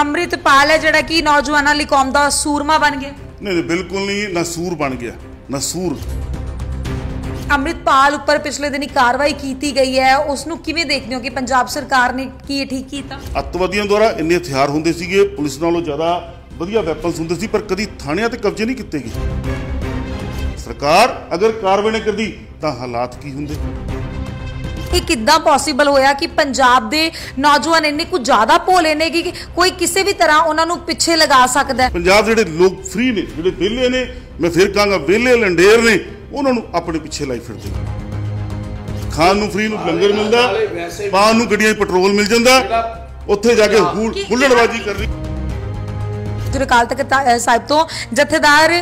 ਅੰਮ੍ਰਿਤਪਾਲ ਹੈ ਜਿਹੜਾ ਕਿ ਨੌਜਵਾਨਾਂ ਲਈ ਕੌਮ ਦਾ ਸੂਰਮਾ ਬਣ ਗਿਆ ਨਹੀਂ ਬਿਲਕੁਲ ਨਹੀਂ ਨਾ ਸੂਰ ਬਣ ਗਿਆ ਨਾ ਸੂਰ ਅੰਮ੍ਰਿਤਪਾਲ ਉੱਪਰ ਪਿਛਲੇ ਦਿਨੀ ਕਾਰਵਾਈ ਕੀਤੀ ਗਈ ਹੈ ਉਸ ਨੂੰ ਕਿਵੇਂ ਦੇਖਦੇ ਹੋ ਕਿ ਪੰਜਾਬ ਸਰਕਾਰ ਨੇ ਕੀ ਠੀਕ ਕੀਤਾ ਅਤਵਾਦੀਆਂ ਦੁਆਰਾ ਇੰਨੇ ਹਥਿਆਰ ਹੁੰਦੇ ਸੀਗੇ ਪੁਲਿਸ ਨਾਲੋਂ ਜ਼ਿਆਦਾ ਵਧੀਆ ਵੈਪਨਸ ਹੁੰਦੇ ਸੀ ਪਰ ਕਦੀ ਥਾਣਿਆਂ ਤੇ ਕਬਜ਼ੇ ਨਹੀਂ ਕੀਤੇ ਗਏ ਸਰਕਾਰ ਅਗਰ ਕਾਰਵਾਈ ਨਾ ਕਰਦੀ ਤਾਂ ਹਾਲਾਤ ਕੀ ਹੁੰਦੇ ਇਹ ਕਿੱਦਾਂ ਪੋਸੀਬਲ ਹੋਇਆ ਕਿ ਪੰਜਾਬ ਦੇ ਨੌਜਵਾਨ ਇੰਨੇ ਕੁ ਜ਼ਿਆਦਾ ਭੋਲੇ ਨੇ ਕਿ ਕੋਈ ਕਿਸੇ ਵੀ ਤਰ੍ਹਾਂ ਉਹਨਾਂ ਨੂੰ ਪਿੱਛੇ ਲਗਾ ਸਕਦਾ ਹੈ ਪੰਜਾਬ ਜਿਹੜੇ ਲੋਕ ਫ੍ਰੀ ਨੇ ਜਿਹੜੇ ਵਿਹਲੇ ਨੇ ਮੈਂ ਫਿਰ ਕਹਾਂਗਾ ਵਿਹਲੇ ਲੰਡੇਰ ਨੇ ਉਹਨਾਂ ਨੂੰ ਆਪਣੇ ਪਿੱਛੇ ਲਾਈ ਫਿਰਦੇ ਖਾਣ ਨੂੰ ਫ੍ਰੀ ਨੂੰ ਲੰਗਰ ਮਿਲਦਾ ਪਾਣ ਨੂੰ ਗੱਡੀਆਂ 'ਚ ਪੈਟਰੋਲ ਮਿਲ ਜਾਂਦਾ ਉੱਥੇ ਜਾ ਕੇ ਹੁੱਲੜਬਾਜ਼ੀ ਕਰ ਰਹੀ ਸ੍ਰੀ ਅਕਾਲ ਤਖਤ ਸਾਹਿਬ ਤੋਂ ਜਥੇਦਾਰ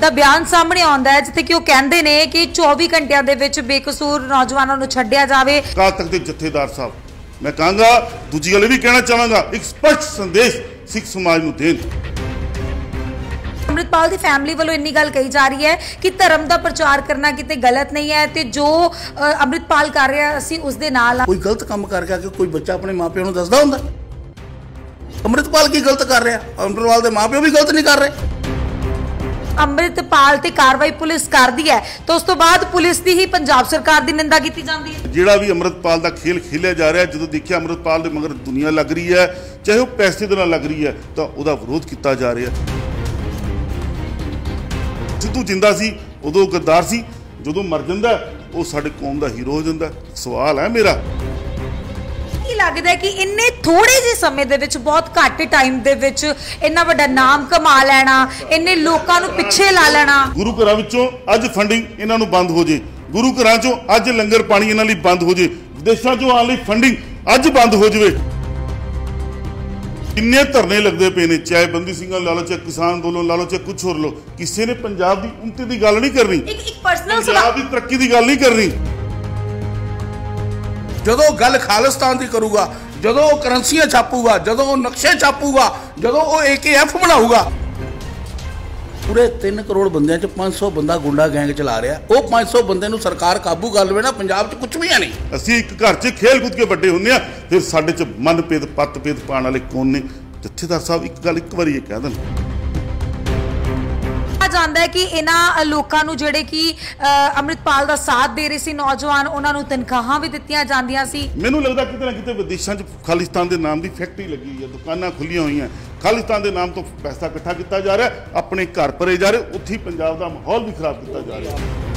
ਦਾ ਬਿਆਨ ਸਾਹਮਣੇ ਆਉਂਦਾ ਹੈ ਜਿੱਥੇ ਕਿ ਉਹ ਕਹਿੰਦੇ ਨੇ ਕਿ 24 ਘੰਟਿਆਂ ਦੇ ਵਿੱਚ ਬੇਕਸੂਰ ਨੌਜਵਾਨਾਂ ਨੂੰ ਛੱਡਿਆ ਜਾਵੇ ਅਕਾਲ ਤਖਤ ਦੇ ਜਥੇਦਾਰ ਸਾਹਿਬ ਮੈਂ ਕਹਾਂਗਾ ਦੂਜੀ ਗੱਲ ਵੀ ਕਹਿਣਾ ਚਾਹਾਂਗਾ ਇੱਕ ਸਪਸ਼ਟ ਸੰਦੇਸ਼ ਸਿੱਖ ਸਮਾਜ ਨੂੰ ਦੇਣ ਅੰਮ੍ਰਿਤਪਾਲ ਦੀ ਫੈਮਿਲੀ ਵੱਲੋਂ ਇੰਨੀ ਗੱਲ ਕਹੀ ਜਾ ਰਹੀ ਹੈ ਕਿ ਧਰਮ ਦਾ ਪ੍ਰਚਾਰ ਕਰਨਾ ਕਿਤੇ ਗਲਤ ਨਹੀਂ ਹੈ ਤੇ ਜੋ ਅੰਮ੍ਰਿਤਪਾਲ ਕਰ ਰਿਹਾ ਅਸੀਂ ਉਸ ਦੇ ਨਾਲ ਕੋਈ ਗਲਤ ਕੰਮ ਕਰ ਕਰਕੇ ਕੋਈ ਬੱਚਾ ਆਪਣੇ ਮਾਪਿਆਂ ਨੂੰ ਦੱਸਦਾ ਹੁੰਦਾ ਅੰਮ੍ਰਿਤਪਾਲ ਕੀ ਗਲਤ ਕਰ ਰਿਹਾ ਅੰਮ੍ਰਿਤਪਾਲ ਦੇ ਮਾਪਿਓ ਵੀ ਗਲਤ ਨਹੀਂ ਕਰ ਰਹੇ ਅੰਮ੍ਰਿਤਪਾਲ ਤੇ ਕਾਰਵਾਈ ਪੁਲਿਸ ਕਰਦੀ ਹੈ ਤਾਂ ਉਸ ਤੋਂ ਬਾਅਦ ਪੁਲਿਸ ਦੀ ਹੀ ਪੰਜਾਬ ਸਰਕਾਰ ਦੀ ਨਿੰਦਾ ਕੀਤੀ ਜਾਂਦੀ ਹੈ ਜਿਹੜਾ ਵੀ ਅੰਮ੍ਰਿਤਪਾਲ ਦਾ ਖੇਲ ਖੇਲਿਆ ਜਾ ਰਿਹਾ ਜਦੋਂ ਦੇਖਿਆ ਅੰਮ੍ਰਿਤਪਾਲ ਦੇ ਮਗਰ ਦੁਨੀਆ ਲੱਗ ਰਹੀ ਹੈ ਚਾਹੇ ਉਹ ਪੈਸੇ ਦੇ ਨਾਲ ਲੱਗ ਰਹੀ ਹੈ ਤਾਂ ਉਹਦਾ ਵਿਰੋਧ ਕੀਤਾ ਜਾ ਰਿਹਾ ਜਿੱਦੂ ਜਿੰਦਾ ਸੀ ਉਦੋਂ ਗੱਦਾਰ ਸੀ ਜਦੋਂ ਮਰ ਜਾਂਦਾ ਉਹ ਸਾਡੇ ਕੌਮ ਦਾ ਹੀਰੋ ਹੋ ਜਾਂਦਾ ਸਵਾਲ ਹੈ ਮੇਰਾ ਲੱਗਦਾ ਕਿ ਇੰਨੇ ਥੋੜੇ ਜਿਹੇ ਸਮੇਂ ਦੇ ਵਿੱਚ ਬਹੁਤ ਘੱਟ ਟਾਈਮ ਦੇ ਵਿੱਚ ਇੰਨਾ ਵੱਡਾ ਨਾਮ ਕਮਾ ਲੈਣਾ ਇੰਨੇ ਲੋਕਾਂ ਨੂੰ ਪਿੱਛੇ ਲਾ ਲੈਣਾ ਗੁਰੂ ਘਰਾਂ ਵਿੱਚੋਂ ਅੱਜ ਫੰਡਿੰਗ ਇਹਨਾਂ ਨੂੰ ਬੰਦ ਹੋ ਜੇ ਗੁਰੂ ਘਰਾਂ ਚੋਂ ਅੱਜ ਲੰਗਰ ਪਾਣੀ ਇਹਨਾਂ ਲਈ ਬੰਦ ਹੋ ਜੇ ਵਿਦੇਸ਼ਾਂ ਚੋਂ ਆਉਣ ਲਈ ਫੰਡਿੰਗ ਅੱਜ ਬੰਦ ਹੋ ਜਵੇ ਕਿੰਨੇ ਧਰਨੇ ਲੱਗਦੇ ਪਏ ਨੇ ਚਾਹੇ ਬੰਦੀ ਸਿੰਘਾਂ ਲਾ ਲਓ ਚਾਹੇ ਕਿਸਾਨ ਅੰਦੋਲਨ ਲਾ ਲਓ ਚਾਹੇ ਕੁਝ ਹੋਰ ਲੋ ਕਿਸੇ ਨੇ ਪੰਜਾਬ ਦੀ ਉਨਤੀ ਦੀ ਗੱਲ ਨਹੀਂ ਕਰਨੀ ਇੱਕ ਇੱਕ ਪਰਸਨਲ ਪੰਜਾਬ ਦੀ ਤਰੱਕੀ ਦੀ ਗੱਲ ਨਹੀਂ ਕਰਨੀ ਜਦੋਂ ਗੱਲ ਖਾਲਿਸਤਾਨ ਦੀ ਕਰੂਗਾ ਜਦੋਂ ਉਹ ਕਰੰਸੀਆਂ ਛਾਪੂਗਾ ਜਦੋਂ ਉਹ ਨਕਸ਼ੇ ਛਾਪੂਗਾ ਜਦੋਂ ਉਹ ਏਕੇਐਫ ਬਣਾਊਗਾ ਪੂਰੇ 3 ਕਰੋੜ ਬੰਦਿਆਂ 'ਚ 500 ਬੰਦਾ ਗੁੰਡਾ ਗੈਂਗ ਚਲਾ ਰਿਹਾ ਉਹ 500 ਬੰਦੇ ਨੂੰ ਸਰਕਾਰ ਕਾਬੂ ਕਰ ਲਵੇ ਨਾ ਪੰਜਾਬ 'ਚ ਕੁਝ ਵੀ ਨਹੀਂ ਅਸੀਂ ਇੱਕ ਘਰ 'ਚ ਖੇਲ ਕੁੱਦ ਕੇ ਵੱਡੇ ਹੁੰਦੇ ਆ ਫਿਰ ਸਾਡੇ 'ਚ ਮਨਪੇਦ ਪੇਦ ਪਾਣ ਵਾਲੇ ਕੌਣ ਨੇ ਜਥੇਦਾਰ ਸਾਹਿਬ ਇੱਕ ਗੱਲ ਇੱਕ ਵਾਰੀ ਇਹ ਕਹਿ ਦੇਣ ਕਿਹਾ ਜਾਂਦਾ ਹੈ ਕਿ ਇਹਨਾਂ ਲੋਕਾਂ ਨੂੰ ਜਿਹੜੇ ਕਿ ਅਮਰਿਤਪਾਲ ਦਾ ਸਾਥ ਦੇ ਰਹੇ ਸੀ ਨੌਜਵਾਨ ਉਹਨਾਂ ਨੂੰ ਤਨਖਾਹਾਂ ਵੀ ਦਿੱਤੀਆਂ ਜਾਂਦੀਆਂ ਸੀ ਮੈਨੂੰ ਲੱਗਦਾ ਕਿਤੇ ਨਾ ਕਿਤੇ ਵਿਦੇਸ਼ਾਂ 'ਚ ਖਾਲਿਸਤਾਨ ਦੇ ਨਾਮ ਦੀ ਫੈਕਟਰੀ ਲੱਗੀ ਹੈ ਦੁਕਾਨਾਂ ਖੁੱਲੀਆਂ ਹੋਈਆਂ ਖਾਲਿਸਤਾਨ ਦੇ ਨਾਮ ਤੋਂ ਪੈਸਾ ਇਕੱਠਾ ਕੀਤਾ ਜਾ ਰਿਹਾ ਆਪਣੇ ਘਰ ਪਰੇ ਜਾ ਰਹੇ ਉੱਥੇ ਪੰਜਾਬ ਦਾ ਮਾਹੌਲ ਵੀ ਖਰਾਬ ਕੀਤਾ ਜਾ ਰਿਹਾ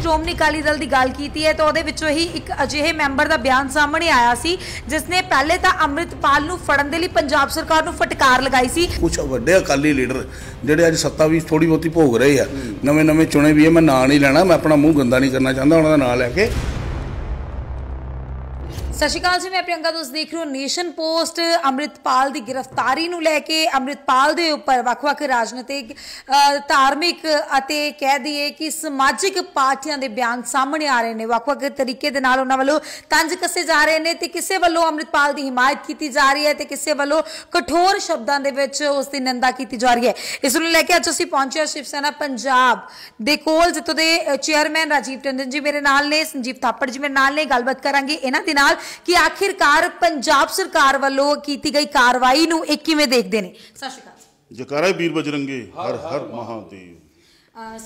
ਸ਼੍ਰੋਮਣੀ ਅਕਾਲੀ ਦਲ ਦੀ ਗੱਲ ਕੀਤੀ ਹੈ ਤਾਂ ਉਹਦੇ ਵਿੱਚੋਂ ਹੀ ਇੱਕ ਅਜਿਹੇ ਮੈਂਬਰ ਦਾ ਬਿਆਨ ਸਾਹਮਣੇ ਆਇਆ ਸੀ ਜਿਸ ਨੇ ਪਹਿਲੇ ਤਾਂ ਅੰਮ੍ਰਿਤਪਾਲ ਨੂੰ ਫੜਨ ਦੇ ਲਈ ਪੰਜਾਬ ਸਰਕਾਰ ਨੂੰ ਫਟਕਾਰ ਲਗਾਈ ਸੀ ਕੁਝ ਵੱਡੇ ਅਕਾਲੀ ਲੀਡਰ ਜਿਹੜੇ ਅੱਜ ਸੱਤਾ ਵੀ ਥੋੜੀ ਬਹੁਤੀ ਭੋਗ ਰਹੇ ਆ ਨਵੇਂ ਨਵੇਂ ਚੁਣੇ ਵੀ ਆ ਮੈਂ ਨਾਂ ਨਹੀਂ ਲੈਣਾ ਮੈਂ ਆਪਣਾ ਮੂੰਹ ਗੰਦਾ ਨਹੀਂ ਕਰਨਾ ਚਾਹੁੰਦਾ ਉਹਨਾਂ ਦਾ ਨਾਂ ਲੈ ਕੇ ਸਤਿ ਸ਼੍ਰੀ ਅਕਾਲ ਜੀ ਮੈਂ ਪ੍ਰਿਯੰਕਾ ਤੁਸੀਂ ਦੇਖ ਰਹੇ ਹੋ ਨੇਸ਼ਨ ਪੋਸਟ ਅੰਮ੍ਰਿਤਪਾਲ ਦੀ ਗ੍ਰਿਫਤਾਰੀ ਨੂੰ ਲੈ ਕੇ ਅੰਮ੍ਰਿਤਪਾਲ ਦੇ ਉੱਪਰ ਵੱਖ-ਵੱਖ ਰਾਜਨੀਤਿਕ ਧਾਰਮਿਕ ਅਤੇ ਕਹਿ ਦਈਏ ਕਿ ਸਮਾਜਿਕ ਪਾਰਟੀਆਂ ਦੇ ਬਿਆਨ ਸਾਹਮਣੇ ਆ ਰਹੇ ਨੇ ਵੱਖ-ਵੱਖ ਤਰੀਕੇ ਦੇ ਨਾਲ ਉਹਨਾਂ ਵੱਲੋਂ ਤੰਜ ਕੱਸੇ ਜਾ ਰਹੇ ਨੇ ਤੇ ਕਿਸੇ ਵੱਲੋਂ ਅੰਮ੍ਰਿਤਪਾਲ ਦੀ ਹਮਾਇਤ ਕੀਤੀ ਜਾ ਰਹੀ ਹੈ ਤੇ ਕਿਸੇ ਵੱਲੋਂ ਕਠੋਰ ਸ਼ਬਦਾਂ ਦੇ ਵਿੱਚ ਉਸ ਦੀ ਨਿੰਦਾ ਕੀਤੀ ਜਾ ਰਹੀ ਹੈ ਇਸ ਨੂੰ ਲੈ ਕੇ ਅੱਜ ਅਸੀਂ ਪਹੁੰਚੇ ਸ਼ਿਵ ਸੈਨਾ ਪੰਜਾਬ ਦੇ ਕੋਲ ਜਿੱਥੋਂ ਦੇ ਚੇਅਰਮੈਨ ਰਾਜੀਵ ਟੰਡਨ ਜੀ ਮੇਰੇ ਨਾਲ ਨੇ ਸੰਜੀਵ ਥਾਪੜ ਜੀ ਮੇਰੇ ਨਾਲ ਨੇ ਗੱਲਬਾਤ ਕਰਾਂਗੇ ਇਹਨਾਂ ਦੇ ਨਾਲ ਕਿ ਆਖਿਰਕਾਰ ਪੰਜਾਬ ਸਰਕਾਰ ਵੱਲੋਂ ਕੀਤੀ ਗਈ ਕਾਰਵਾਈ ਨੂੰ ਇਹ ਕਿਵੇਂ ਦੇਖਦੇ ਨੇ ਸਤਿ ਸ਼੍ਰੀ ਅਕਾਲ ਜਕਾਰਾ ਵੀਰ ਬਜਰੰਗੇ ਹਰ ਹਰ ਮਹਾਦੇਵ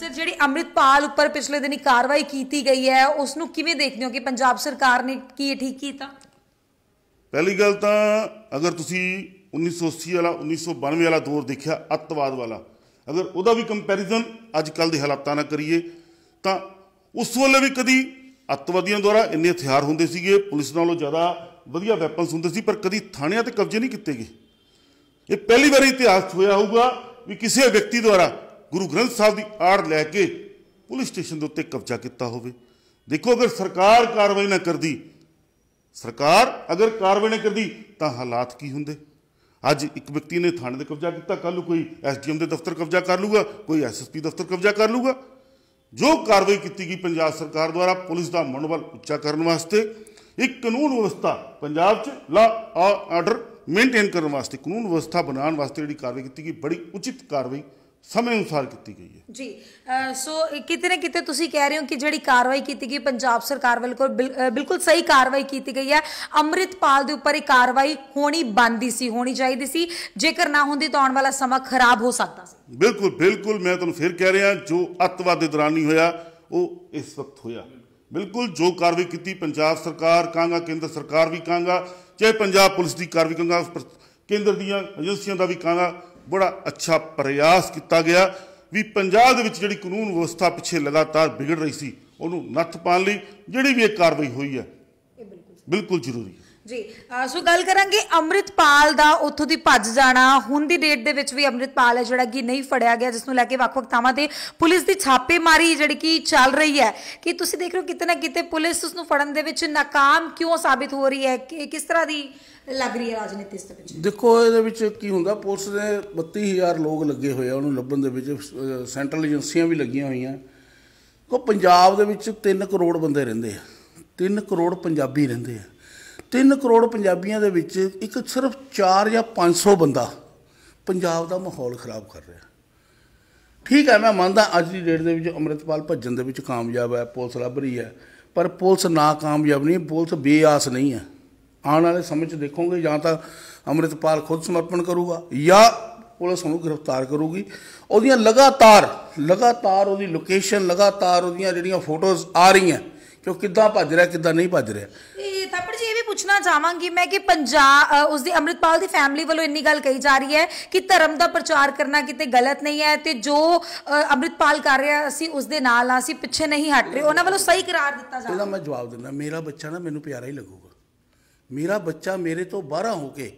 ਸਰ ਜਿਹੜੀ ਅੰਮ੍ਰਿਤਪਾਲ ਉੱਪਰ ਪਿਛਲੇ ਦਿਨੀ ਕਾਰਵਾਈ ਕੀਤੀ ਗਈ ਹੈ ਉਸ ਨੂੰ ਕਿਵੇਂ ਦੇਖਦੇ ਹੋ ਕਿ ਪੰਜਾਬ ਸਰਕਾਰ ਨੇ ਕੀ ਠੀਕ ਕੀਤਾ ਪਹਿਲੀ ਗੱਲ ਤਾਂ ਅਗਰ ਤੁਸੀਂ 1980 ਵਾਲਾ 1992 ਵਾਲਾ ਦੌਰ ਦੇਖਿਆ ਅੱਤਵਾਦ ਵਾਲਾ ਅਗਰ ਉਹਦਾ ਵੀ ਕੰਪੈਰੀਜ਼ਨ ਅੱਜ ਕੱਲ ਦੇ ਹਾਲਾਤਾਂ ਨਾਲ ਕਰੀਏ ਤਾਂ ਉਸ ਵੇਲੇ ਵੀ ਕਦੀ ਅੱਤਵਾਦੀਆਂ ਦੁਆਰਾ ਇੰਨੇ ਹਥਿਆਰ ਹੁੰਦੇ ਸੀਗੇ ਪੁਲਿਸ ਨਾਲੋਂ ਜ਼ਿਆਦਾ ਵਧੀਆ ਵੈਪਨਸ ਹੁੰਦੇ ਸੀ ਪਰ ਕਦੀ ਥਾਣਿਆਂ ਤੇ ਕਬਜ਼ੇ ਨਹੀਂ ਕੀਤੇ ਗਏ ਇਹ ਪਹਿਲੀ ਵਾਰ ਇਤਿਹਾਸ ਹੋਇਆ ਹੋਊਗਾ ਵੀ ਕਿਸੇ ਵਿਅਕਤੀ ਦੁਆਰਾ ਗੁਰੂ ਗ੍ਰੰਥ ਸਾਹਿਬ ਦੀ ਆੜ ਲੈ ਕੇ ਪੁਲਿਸ ਸਟੇਸ਼ਨ ਦੇ ਉੱਤੇ ਕਬਜ਼ਾ ਕੀਤਾ ਹੋਵੇ ਦੇਖੋ ਅਗਰ ਸਰਕਾਰ ਕਾਰਵਾਈ ਨਾ ਕਰਦੀ ਸਰਕਾਰ ਅਗਰ ਕਾਰਵਾਈ ਨਾ ਕਰਦੀ ਤਾਂ ਹਾਲਾਤ ਕੀ ਹੁੰਦੇ ਅੱਜ ਇੱਕ ਵਿਅਕਤੀ ਨੇ ਥਾਣੇ ਦੇ ਕਬਜ਼ਾ ਕੀਤਾ ਕੱਲ ਨੂੰ ਕੋਈ ਐਸਡੀਐਮ ਦੇ ਦਫ਼ਤਰ ਕਬਜ਼ਾ ਕਰ ਲੂਗਾ ਕੋਈ ਐਸਐਸਪੀ ਦਫ਼ਤਰ ਕਬਜ਼ਾ ਕਰ ਲੂਗਾ ਜੋ ਕਾਰਵਾਈ ਕੀਤੀ ਗਈ ਪੰਜਾਬ ਸਰਕਾਰ ਦੁਆਰਾ ਪੁਲਿਸ ਦਾ ਮਨੋਬਲ ਉੱਚਾ ਕਰਨ ਵਾਸਤੇ ਇੱਕ ਕਾਨੂੰਨ ਵਿਵਸਥਾ ਪੰਜਾਬ 'ਚ ਲਾ ਆਰਡਰ ਮੇਨਟੇਨ ਕਰਨ ਵਾਸਤੇ ਕਾਨੂੰਨ ਵਿਵਸਥਾ ਬਣਾਉਣ ਵਾਸਤੇ ਜਿਹੜੀ ਕਾਰਵਾਈ ਕੀਤੀ ਗਈ ਬੜੀ ਉਚਿਤ ਕਾਰਵਾਈ ਸਮੇਂ ਅਨੁਸਾਰ ਕੀਤੀ ਗਈ ਹੈ ਜੀ ਸੋ ਕਿਤੇ ਨਾ ਕਿਤੇ ਤੁਸੀਂ ਕਹਿ ਰਹੇ ਹੋ ਕਿ ਜਿਹੜੀ ਕਾਰਵਾਈ ਕੀਤੀ ਗਈ ਪੰਜਾਬ ਸਰਕਾਰ ਵੱਲੋਂ ਬਿਲਕੁਲ ਸਹੀ ਕਾਰਵਾਈ ਕੀਤੀ ਗਈ ਹੈ ਅਮਰਿਤਪਾਲ ਦੇ ਉੱਪਰ ਇਹ ਕਾਰਵਾਈ ਹੋਣੀ ਬੰਦੀ ਸੀ ਹੋਣੀ ਚਾਹੀਦੀ ਸੀ ਜੇਕਰ ਨਾ ਹੁੰਦੀ ਤਾਂ ਆਉਣ ਵਾਲਾ ਸਮਾਂ ਖਰਾਬ ਹੋ ਸਕਦਾ ਸੀ ਬਿਲਕੁਲ ਬਿਲਕੁਲ ਮੈਂ ਤੁਹਾਨੂੰ ਫਿਰ ਕਹਿ ਰਿਹਾ ਜੋ ਅਤਵਾਦ ਦੇ ਦੌਰਾਨ ਨਹੀਂ ਹੋਇਆ ਉਹ ਇਸ ਵਕਤ ਹੋਇਆ ਬਿਲਕੁਲ ਜੋ ਕਾਰਵਾਈ ਕੀਤੀ ਪੰਜਾਬ ਸਰਕਾਰ ਕਾਂਗਾ ਕੇਂਦਰ ਸਰਕਾਰ ਵੀ ਕਾਂਗਾ ਚਾਹੇ ਪੰਜਾਬ ਪੁਲਿਸ ਦੀ ਕਾਰਵਾਈ ਕਾਂਗਾ ਕੇਂਦਰ ਦੀਆਂ ਏਜੰਸੀਆਂ ਦਾ ਵੀ ਕਾਂਗਾ ਬੜਾ ਅੱਛਾ ਪ੍ਰਯਾਸ ਕੀਤਾ ਗਿਆ ਵੀ ਪੰਜਾਬ ਦੇ ਵਿੱਚ ਜਿਹੜੀ ਕਾਨੂੰਨ ਵਿਵਸਥਾ ਪਿੱਛੇ ਲਗਾਤਾਰ ਵਿਗੜ ਰਹੀ ਸੀ ਉਹਨੂੰ ਨੱਥ ਪਾਣ ਲਈ ਜਿਹੜੀ ਵੀ ਇਹ ਕਾਰਵਾਈ ਹੋਈ ਹੈ ਬਿਲਕੁਲ ਜ਼ਰੂਰੀ ਹੈ ਜੀ ਸੋ ਗੱਲ ਕਰਾਂਗੇ ਅਮਰਿਤਪਾਲ ਦਾ ਉੱਥੋਂ ਦੀ ਭੱਜ ਜਾਣਾ ਹੁਣ ਦੀ ਡੇਟ ਦੇ ਵਿੱਚ ਵੀ ਅਮਰਿਤਪਾਲ ਹੈ ਜਿਹੜਾ ਕਿ ਨਹੀਂ ਫੜਿਆ ਗਿਆ ਜਿਸ ਨੂੰ ਲੈ ਕੇ ਵੱਖ-ਵੱਖ ਥਾਵਾਂ ਤੇ ਪੁਲਿਸ ਦੀ ਛਾਪੇਮਾਰੀ ਜਿਹੜੀ ਕਿ ਚੱਲ ਰਹੀ ਹੈ ਕਿ ਤੁਸੀਂ ਦੇਖ ਰਹੇ ਹੋ ਕਿਤੇ ਨਾ ਕਿਤੇ ਪੁਲਿਸ ਉਸ ਨੂੰ ਫੜਨ ਦੇ ਵਿੱਚ ناکਾਮ ਕਿਉਂ ਸਾਬਿਤ ਹੋ ਰਹੀ ਹੈ ਕਿ ਕਿਸ ਤਰ੍ਹਾਂ ਦੀ ਲੱਗ ਰਹੀ ਹੈ ਰਾਜਨੀਤੀ ਇਸ ਦੇ ਵਿੱਚ ਦੇਖੋ ਇਹਦੇ ਵਿੱਚ ਕੀ ਹੁੰਦਾ ਪੁਲਿਸ ਦੇ 32000 ਲੋਕ ਲੱਗੇ ਹੋਏ ਆ ਉਹਨੂੰ ਲੱਭਣ ਦੇ ਵਿੱਚ ਸੈਂਟਰਲ ਏਜੰਸੀਆਂ ਵੀ ਲੱਗੀਆਂ ਹੋਈਆਂ ਕੋ ਪੰਜਾਬ ਦੇ ਵਿੱਚ 3 ਕਰੋੜ ਬੰਦੇ ਰਹਿੰਦੇ ਆ 3 ਕਰੋੜ ਪੰਜਾਬੀ ਰਹਿੰਦੇ ਆ 3 ਕਰੋੜ ਪੰਜਾਬੀਆਂ ਦੇ ਵਿੱਚ ਇੱਕ ਸਿਰਫ 4 ਜਾਂ 500 ਬੰਦਾ ਪੰਜਾਬ ਦਾ ਮਾਹੌਲ ਖਰਾਬ ਕਰ ਰਿਹਾ ਠੀਕ ਹੈ ਮੈਂ ਮੰਨਦਾ ਅੱਜ ਦੀ ਡੇਟ ਦੇ ਵਿੱਚ ਅਮਰਿਤਪਾਲ ਭੱਜਣ ਦੇ ਵਿੱਚ ਕਾਮਯਾਬ ਹੈ ਪੁਲਿਸ ਲੱਭ ਰਹੀ ਹੈ ਪਰ ਪੁਲਿਸ ਨਾਕਾਮਯਾਬ ਨਹੀਂ ਪੁਲਿਸ ਬੇਆਸ ਨਹੀਂ ਹੈ ਆਉਣ ਵਾਲੇ ਸਮੇਂ 'ਚ ਦੇਖੋਗੇ ਜਾਂ ਤਾਂ ਅੰਮ੍ਰਿਤਪਾਲ ਖੁਦ ਸਮਰਪਣ ਕਰੂਗਾ ਜਾਂ ਪੁਲਿਸ ਉਹਨੂੰ ਗ੍ਰਿਫਤਾਰ ਕਰੂਗੀ ਉਹਦੀਆਂ ਲਗਾਤਾਰ ਲਗਾਤਾਰ ਉਹਦੀ ਲੋਕੇਸ਼ਨ ਲਗਾਤਾਰ ਉਹਦੀਆਂ ਜਿਹੜੀਆਂ ਫੋਟੋਜ਼ ਆ ਰਹੀਆਂ ਕਿ ਉਹ ਕਿੱਦਾਂ ਭੱਜ ਰਿਹਾ ਕਿੱਦਾਂ ਨਹੀਂ ਭੱਜ ਰਿਹਾ ਇਹ ਥਾਪੜ ਜੀ ਇਹ ਵੀ ਪੁੱਛਣਾ ਚਾਹਾਂਗੀ ਮੈਂ ਕਿ ਪੰਜਾਬ ਉਸ ਦੀ ਅਮਰਿਤਪਾਲ ਦੀ ਫੈਮਿਲੀ ਵੱਲੋਂ ਇੰਨੀ ਗੱਲ ਕਹੀ ਜਾ ਰਹੀ ਹੈ ਕਿ ਧਰਮ ਦਾ ਪ੍ਰਚਾਰ ਕਰਨਾ ਕਿਤੇ ਗਲਤ ਨਹੀਂ ਹੈ ਤੇ ਜੋ ਅਮਰਿਤਪਾਲ ਕਰ ਰਿਹਾ ਅਸੀਂ ਉਸ ਦੇ ਨਾਲ ਆ ਅਸੀਂ ਪਿੱਛੇ ਨਹੀਂ ਹਟ ਰਹੇ ਉਹਨਾਂ ਵੱਲੋਂ ਸਹੀ ਕਰਾਰ ਦਿੱਤਾ ਜਾ ਰਿਹਾ ਇਹਦਾ ਮੈਂ ਜਵਾਬ ਦਿੰਦਾ ਮੇਰਾ ਬੱਚਾ ਨਾ ਮੈਨੂੰ ਪਿਆਰਾ ਹੀ ਲੱਗੂਗਾ ਮੇਰਾ ਬੱਚਾ ਮੇਰੇ ਤੋਂ ਬਾਹਰ ਹੋ ਕੇ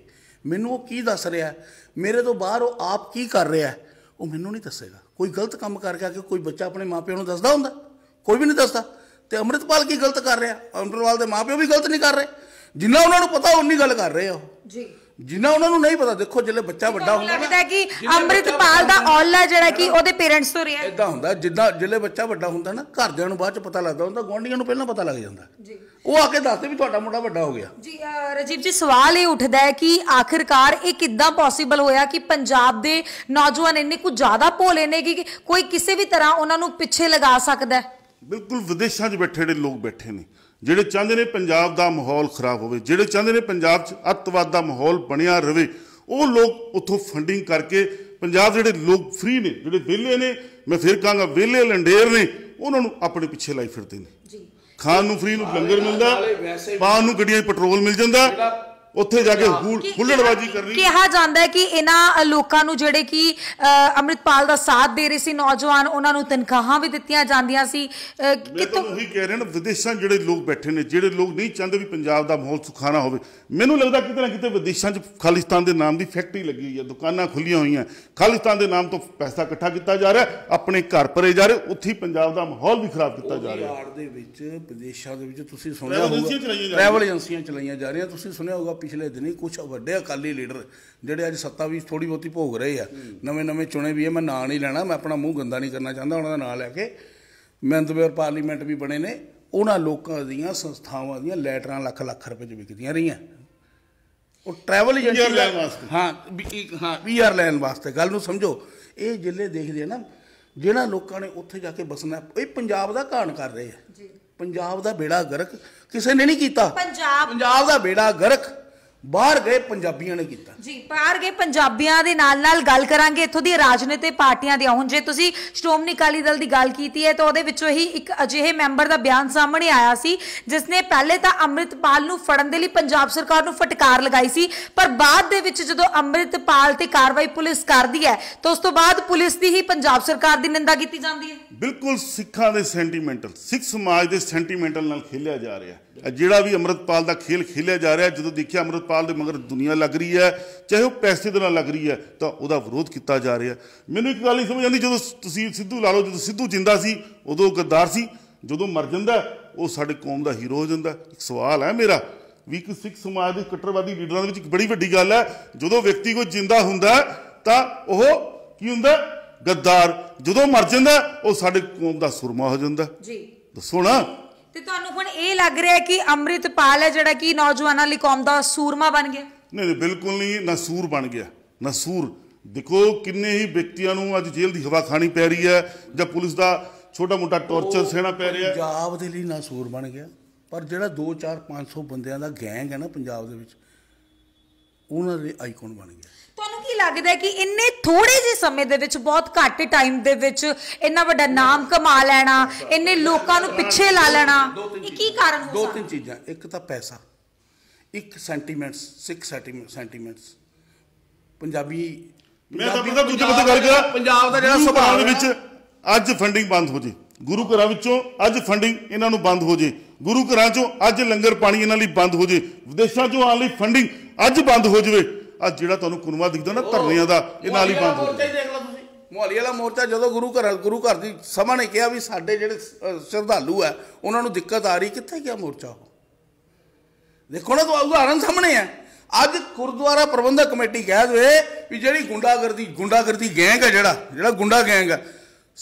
ਮੈਨੂੰ ਉਹ ਕੀ ਦੱਸ ਰਿਹਾ ਮੇਰੇ ਤੋਂ ਬਾਹਰ ਉਹ ਆਪ ਕੀ ਕਰ ਰਿਹਾ ਉਹ ਮੈਨੂੰ ਨਹੀਂ ਦੱਸੇਗਾ ਕੋਈ ਗਲਤ ਕੰਮ ਕਰ ਗਿਆ ਕਿ ਕੋਈ ਬੱਚਾ ਆਪਣੇ ਮਾਪਿਆਂ ਨੂੰ ਦੱਸਦਾ ਹੁੰਦਾ ਕੋਈ ਵੀ ਨਹੀਂ ਦੱਸਦਾ ਤੇ ਅਮਰਿਤਪਾਲ ਕੀ ਗਲਤ ਕਰ ਰਿਹਾ ਅਮਰਿਤਪਾਲ ਦੇ ਮਾਪਿਓ ਵੀ ਗਲਤ ਨਹੀਂ ਕਰ ਰਹੇ ਜਿੰਨਾ ਉਹਨਾਂ ਨੂੰ ਪਤਾ ਉਨੀ ਗੱਲ ਕਰ ਰਹੇ ਆ ਜੀ ਜਿੰਨਾ ਉਹਨਾਂ ਨੂੰ ਨਹੀਂ ਪਤਾ ਦੇਖੋ ਜਿੱਲੇ ਬੱਚਾ ਵੱਡਾ ਹੁੰਦਾ ਲੱਗਦਾ ਕਿ ਅੰਮ੍ਰਿਤਪਾਲ ਦਾ ਔਲਾ ਜਿਹੜਾ ਕਿ ਉਹਦੇ ਪੇਰੈਂਟਸ ਤੋਂ ਰਿਹਾ ਇਦਾਂ ਹੁੰਦਾ ਜਿੱਦਾਂ ਜਿੱਲੇ ਬੱਚਾ ਵੱਡਾ ਹੁੰਦਾ ਨਾ ਘਰਦਿਆਂ ਨੂੰ ਬਾਅਦ ਚ ਪਤਾ ਲੱਗਦਾ ਹੁੰਦਾ ਗਵਾਂਢੀਆਂ ਨੂੰ ਪਹਿਲਾਂ ਪਤਾ ਲੱਗ ਜਾਂਦਾ ਜੀ ਉਹ ਆ ਕੇ ਦੱਸਦੇ ਵੀ ਤੁਹਾਡਾ ਮੁੰਡਾ ਵੱਡਾ ਹੋ ਗਿਆ ਜੀ ਰਜੀਵ ਜੀ ਸਵਾਲ ਇਹ ਉੱਠਦਾ ਹੈ ਕਿ ਆਖਿਰਕਾਰ ਇਹ ਕਿੱਦਾਂ ਪੋਸੀਬਲ ਹੋਇਆ ਕਿ ਪੰਜਾਬ ਦੇ ਨੌਜਵਾਨ ਇੰਨੇ ਕੁ ਜ਼ਿਆਦਾ ਭੋਲੇ ਨੇ ਕਿ ਕੋਈ ਕਿਸੇ ਵੀ ਤਰ੍ਹਾਂ ਉਹਨਾਂ ਨੂੰ ਪਿੱਛੇ ਲਗਾ ਸਕਦਾ ਬਿਲਕੁਲ ਵਿਦੇਸ਼ਾਂ 'ਚ ਬੈਠੇ ਜਿਹੜੇ ਲੋਕ ਬੈਠੇ ਨੇ ਜਿਹੜੇ ਚਾਹੁੰਦੇ ਨੇ ਪੰਜਾਬ ਦਾ ਮਾਹੌਲ ਖਰਾਬ ਹੋਵੇ ਜਿਹੜੇ ਚਾਹੁੰਦੇ ਨੇ ਪੰਜਾਬ 'ਚ ਅੱਤਵਾਦ ਦਾ ਮਾਹੌਲ ਬਣਿਆ ਰਵੇ ਉਹ ਲੋਕ ਉਥੋਂ ਫੰਡਿੰਗ ਕਰਕੇ ਪੰਜਾਬ ਜਿਹੜੇ ਲੋਕ ਫ੍ਰੀ ਨੇ ਜਿਹੜੇ ਵਿਹਲੇ ਨੇ ਮੈਂ ਫਿਰ ਕਹਾਂਗਾ ਵਿਹਲੇ ਲੰਡੇਰ ਨੇ ਉਹਨਾਂ ਨੂੰ ਆਪਣੇ ਪਿੱਛੇ ਲਾਈ ਫਿਰਦੇ ਨੇ ਜੀ ਖਾਣ ਨੂੰ ਫ੍ਰੀ ਨੂੰ ਲੰਗਰ ਮਿਲਦਾ ਪਾਣ ਨੂੰ ਗੱਡੀਆਂ 'ਚ ਪੈਟਰੋਲ ਮਿਲ ਜਾਂਦਾ ਉੱਥੇ ਜਾ ਕੇ ਹੁੱਲੜਬਾਜੀ ਕਰ ਰਹੀ ਕਿਹਾ ਜਾਂਦਾ ਹੈ ਕਿ ਇਹਨਾਂ ਲੋਕਾਂ ਨੂੰ ਜਿਹੜੇ ਕਿ ਅਮਰਿਤਪਾਲ ਦਾ ਸਾਥ ਦੇ ਰਹੇ ਸੀ ਨੌਜਵਾਨ ਉਹਨਾਂ ਨੂੰ ਤਨਖਾਹਾਂ ਵੀ ਦਿੱਤੀਆਂ ਜਾਂਦੀਆਂ ਸੀ ਕਿਤੋਂ ਉਹੀ ਕਹਿ ਰਹੇ ਨੇ ਵਿਦੇਸ਼ਾਂ ਜਿਹੜੇ ਲੋਕ ਬੈਠੇ ਨੇ ਜਿਹੜੇ ਲੋਕ ਨਹੀਂ ਚਾਹੁੰਦੇ ਵੀ ਪੰਜਾਬ ਦਾ ਮਾਹੌਲ ਸੁਖਾਣਾ ਹੋਵੇ ਮੈਨੂੰ ਲੱਗਦਾ ਕਿਤੇ ਨਾ ਕਿਤੇ ਵਿਦੇਸ਼ਾਂ 'ਚ ਖਾਲਿਸਤਾਨ ਦੇ ਨਾਮ ਦੀ ਫੈਕਟਰੀ ਲੱਗੀ ਹੋਈ ਹੈ ਦੁਕਾਨਾਂ ਖੁੱਲੀਆਂ ਹੋਈਆਂ ਖਾਲਿਸਤਾਨ ਦੇ ਨਾਮ ਤੋਂ ਪੈਸਾ ਇਕੱਠਾ ਕੀਤਾ ਜਾ ਰਿਹਾ ਆਪਣੇ ਘਰ ਪਰੇ ਜਾ ਰਿਹਾ ਉੱਥੇ ਪੰਜਾਬ ਦਾ ਮਾਹੌਲ ਵੀ ਖਰਾਬ ਕੀਤਾ ਜਾ ਰਿਹਾ ਬਿਹਾਰ ਦੇ ਵਿੱਚ ਵਿਦੇਸ਼ਾਂ ਦੇ ਵਿੱਚ ਤੁਸੀਂ ਸੁਣਿਆ ਹੋਊਗਾ ਟ੍ਰੈਵਲ ਏਜੰਸੀਆਂ ਚਲਾਈਆਂ ਜਾ ਰਹੀਆਂ ਤੁਸੀਂ ਸੁਣਿਆ ਹੋਊਗਾ ਪਿਛਲੇ ਦਿਨੀ ਕੁਝ ਵੱਡੇ ਅਕਾਲੀ ਲੀਡਰ ਜਿਹੜੇ ਅੱਜ ਸੱਤਾ ਵੀ ਥੋੜੀ ਬਹੁਤੀ ਭੋਗ ਰਹੇ ਆ ਨਵੇਂ ਨਵੇਂ ਚੁਣੇ ਵੀ ਆ ਮੈਂ ਨਾਂ ਨਹੀਂ ਲੈਣਾ ਮੈਂ ਆਪਣਾ ਮੂੰਹ ਗੰਦਾ ਨਹੀਂ ਕਰਨਾ ਚਾਹੁੰਦਾ ਉਹਨਾਂ ਦਾ ਨਾਂ ਲੈ ਕੇ ਮੈਂਦਵੇਰ ਪਾਰਲੀਮੈਂਟ ਵੀ ਬਣੇ ਨੇ ਉਹਨਾਂ ਲੋਕਾਂ ਦੀਆਂ ਸੰਸਥਾਵਾਂ ਦੀਆਂ ਲੈਟਰਾਂ ਲੱਖ ਲੱਖ ਰੁਪਏ ਚ ਵਿਕਦੀਆਂ ਰਹੀਆਂ ਉਹ ਟਰੈਵਲ ਏਜੰਸੀ ਲੈਣ ਵਾਸਤੇ ਹਾਂ ਹਾਂ ਵੀਆਰ ਲੈਣ ਵਾਸਤੇ ਗੱਲ ਨੂੰ ਸਮਝੋ ਇਹ ਜ਼ਿਲ੍ਹੇ ਦੇਖਦੇ ਆ ਨਾ ਜਿਹੜਾ ਲੋਕਾਂ ਨੇ ਉੱਥੇ ਜਾ ਕੇ ਬਸਣਾ ਇਹ ਪੰਜਾਬ ਦਾ ਕਾਣ ਕਰ ਰਹੇ ਆ ਜੀ ਪੰਜਾਬ ਦਾ ਬੇੜਾ ਗਰਕ ਕਿਸੇ ਨੇ ਨਹੀਂ ਕੀਤਾ ਪੰਜਾਬ ਪੰਜਾਬ ਦਾ ਬੇੜਾ ਗਰਕ ਬਾਹਰ ਗਏ ਪੰਜਾਬੀਆਂ ਨੇ ਕੀਤਾ ਜੀ ਬਾਹਰ ਗਏ ਪੰਜਾਬੀਆਂ ਦੇ ਨਾਲ ਨਾਲ ਗੱਲ ਕਰਾਂਗੇ ਇਥੋਂ ਦੀ ਰਾਜਨੀਤਿਕ ਪਾਰਟੀਆਂ ਦੀ ਹੁਣ ਜੇ ਤੁਸੀਂ ਸ਼੍ਰੋਮਣੀ ਅਕਾਲੀ ਦਲ ਦੀ ਗੱਲ ਕੀਤੀ ਹੈ ਤਾਂ ਉਹਦੇ ਵਿੱਚੋਂ ਹੀ ਇੱਕ ਅਜਿਹੇ ਮੈਂਬਰ ਦਾ ਬਿਆਨ ਸਾਹਮਣੇ ਆਇਆ ਸੀ ਜਿਸ ਨੇ ਪਹਿਲੇ ਤਾਂ ਅੰਮ੍ਰਿਤਪਾਲ ਨੂੰ ਫੜਨ ਦੇ ਲਈ ਪੰਜਾਬ ਸਰਕਾਰ ਨੂੰ ਫਟਕਾਰ ਲਗਾਈ ਸੀ ਪਰ ਬਾਅਦ ਦੇ ਵਿੱਚ ਜਦੋਂ ਅੰਮ੍ਰਿਤਪਾਲ ਤੇ ਕਾਰਵਾਈ ਪੁਲਿਸ ਕਰਦੀ ਹੈ ਤਾਂ ਉਸ ਤੋਂ ਬਾਅਦ ਪੁਲਿਸ ਦੀ ਹੀ ਪੰਜਾਬ ਸਰਕਾਰ ਦੀ ਨਿੰਦਾ ਕੀਤੀ ਜਾਂਦੀ ਹੈ ਬਿਲਕੁਲ ਸਿੱਖਾਂ ਦੇ ਸੈਂਟੀਮੈਂਟਲ ਸਿੱਖ ਸਮਾਜ ਦੇ ਸੈਂਟੀਮੈਂਟਲ ਨਾਲ ਖੇਲਿਆ ਜਾ ਰਿਹਾ ਜਿਹੜਾ ਵੀ ਅਮਰਤਪਾਲ ਦਾ ਖੇਲ ਖੇਲਿਆ ਜਾ ਰਿਹਾ ਜਦੋਂ ਦੇਖਿਆ ਅਮਰਤਪਾਲ ਦੇ ਮਗਰ ਦੁਨੀਆ ਲੱਗ ਰਹੀ ਹੈ ਚਾਹੇ ਉਹ ਪੈਸੇ ਦੇ ਨਾਲ ਲੱਗ ਰਹੀ ਹੈ ਤਾਂ ਉਹਦਾ ਵਿਰੋਧ ਕੀਤਾ ਜਾ ਰਿਹਾ ਮੈਨੂੰ ਇੱਕ ਗੱਲ ਹੀ ਸਮਝ ਆਉਂਦੀ ਜਦੋਂ ਤੁਸੀਂ ਸਿੱਧੂ ਲਾ ਲਓ ਜਦੋਂ ਸਿੱਧੂ ਜਿੰਦਾ ਸੀ ਉਦੋਂ ਗੱਦਾਰ ਸੀ ਜਦੋਂ ਮਰ ਜਾਂਦਾ ਉਹ ਸਾਡੇ ਕੌਮ ਦਾ ਹੀਰੋ ਹੋ ਜਾਂਦਾ ਇੱਕ ਸਵਾਲ ਹੈ ਮੇਰਾ ਵੀ ਕਿ ਸਿੱਖ ਸਮਾਜ ਦੇ ਕੱਟੜਵਾਦੀ ਲੀਡਰਾਂ ਦੇ ਵਿੱਚ ਇੱਕ ਬੜੀ ਵੱਡੀ ਗੱਲ ਹੈ ਜਦੋਂ ਵਿਅਕਤੀ ਕੋਈ ਜਿੰਦਾ ਹੁੰਦਾ ਤਾਂ ਉਹ ਕੀ ਹੁੰਦਾ ਗੱਦਾਰ ਜਦੋਂ ਮਰ ਜਾਂਦਾ ਉਹ ਸਾਡੇ ਕੌਮ ਦਾ ਸੁਰਮਾ ਹੋ ਜਾਂਦਾ ਜੀ ਦੱਸੋ ਨਾ ਤੇ ਤੁਹਾਨੂੰ ਹੁਣ ਇਹ ਲੱਗ ਰਿਹਾ ਕਿ ਅੰਮ੍ਰਿਤਪਾਲ ਹੈ ਜਿਹੜਾ ਕਿ ਨੌਜਵਾਨਾਂ ਲਈ ਕੌਮ ਦਾ ਸੂਰਮਾ ਬਣ ਗਿਆ ਨਹੀਂ ਬਿਲਕੁਲ ਨਹੀਂ ਨਾ ਸੂਰ ਬਣ ਗਿਆ ਨਾ ਸੂਰ ਦੇਖੋ ਕਿੰਨੇ ਹੀ ਵਿਅਕਤੀਆਂ ਨੂੰ ਅੱਜ ਜੇਲ੍ਹ ਦੀ ਹਵਾ ਖਾਣੀ ਪੈ ਰਹੀ ਹੈ ਜਾਂ ਪੁਲਿਸ ਦਾ ਛੋਟਾ ਮੋਟਾ ਟੌਰਚਰ ਸਹਿਣਾ ਪੈ ਰਿਹਾ ਪੰਜਾਬ ਦੇ ਲਈ ਨਾ ਸੂਰ ਬਣ ਗਿਆ ਪਰ ਜਿਹੜਾ 2 4 500 ਬੰਦਿਆਂ ਦਾ ਗੈਂਗ ਹੈ ਨਾ ਪੰਜਾਬ ਦੇ ਵਿੱਚ ਉਹਨਾਂ ਦੇ ਆਈਕਨ ਬਣ ਗਿਆ ਤੁਹਾਨੂੰ ਕੀ ਲੱਗਦਾ ਹੈ ਕਿ ਇੰਨੇ ਥੋੜੇ ਜਿਹੇ ਸਮੇਂ ਦੇ ਵਿੱਚ ਬਹੁਤ ਘੱਟ ਟਾਈਮ ਦੇ ਵਿੱਚ ਇੰਨਾ ਵੱਡਾ ਨਾਮ ਕਮਾ ਲੈਣਾ ਇੰਨੇ ਲੋਕਾਂ ਨੂੰ ਪਿੱਛੇ ਲਾ ਲੈਣਾ ਇਹ ਕੀ ਕਾਰਨ ਹੋ ਸਕਦਾ ਦੋ ਤਿੰਨ ਚੀਜ਼ਾਂ ਇੱਕ ਤਾਂ ਪੈਸਾ ਇੱਕ ਸੈਂਟੀਮੈਂਟਸ ਸਿੱਖ ਸੈਂਟੀਮੈਂਟਸ ਪੰਜਾਬੀ ਮੈਂ ਤਾਂ ਪਤਾ ਦੂਜੇ ਪਾਸੇ ਗੱਲ ਕਰਾਂ ਪੰਜਾਬ ਦਾ ਜਿਹੜਾ ਸੁਭਾਅ ਦੇ ਵਿੱਚ ਅੱਜ ਫੰਡਿੰਗ ਬੰਦ ਹੋ ਜੇ ਗੁਰੂ ਘਰਾਂ ਵਿੱਚੋਂ ਅੱਜ ਫੰਡਿੰਗ ਇਹਨਾਂ ਨੂੰ ਬੰਦ ਹੋ ਜੇ ਗੁਰੂ ਘਰਾਂ ਚੋਂ ਅੱਜ ਲੰਗਰ ਪਾਣੀ ਇਹਨਾਂ ਲਈ ਬੰਦ ਹੋ ਜੇ ਵਿਦੇਸ਼ਾਂ ਚੋਂ ਆਉਣ ਲਈ ਫੰਡਿੰਗ ਅੱਜ ਬੰਦ ਹੋ ਜਵੇ ਆ ਜਿਹੜਾ ਤੁਹਾਨੂੰ ਕੁਨਵਾ ਦਿਖਦਾ ਨਾ ਧਰਨਿਆਂ ਦਾ ਇਹ ਨਾਲ ਹੀ ਬੰਦ ਹੋ ਜਾਊ। ਮੋਹਾਲੀ ਵਾਲਾ ਮੋਰਚਾ ਜਦੋਂ ਗੁਰੂ ਘਰ ਗੁਰੂ ਘਰ ਦੀ ਸਭਾ ਨੇ ਕਿਹਾ ਵੀ ਸਾਡੇ ਜਿਹੜੇ ਸ਼ਰਧਾਲੂ ਆ ਉਹਨਾਂ ਨੂੰ ਦਿੱਕਤ ਆ ਰਹੀ ਕਿੱਥੇ ਗਿਆ ਮੋਰਚਾ ਉਹ ਦੇਖੋ ਨਾ ਤੁਹਾਨੂੰ ਉਦਾਹਰਨ ਸਾਹਮਣੇ ਆ ਅੱਜ ਗੁਰਦੁਆਰਾ ਪ੍ਰਬੰਧਕ ਕਮੇਟੀ ਕਹਿ ਦੋਏ ਵੀ ਜਿਹੜੀ ਗੁੰਡਾਗਰਦੀ ਗੁੰਡਾਗਰਦੀ ਗੈਂਗ ਆ ਜਿਹੜਾ ਜਿਹੜਾ ਗੁੰਡਾ ਗੈਂਗ ਆ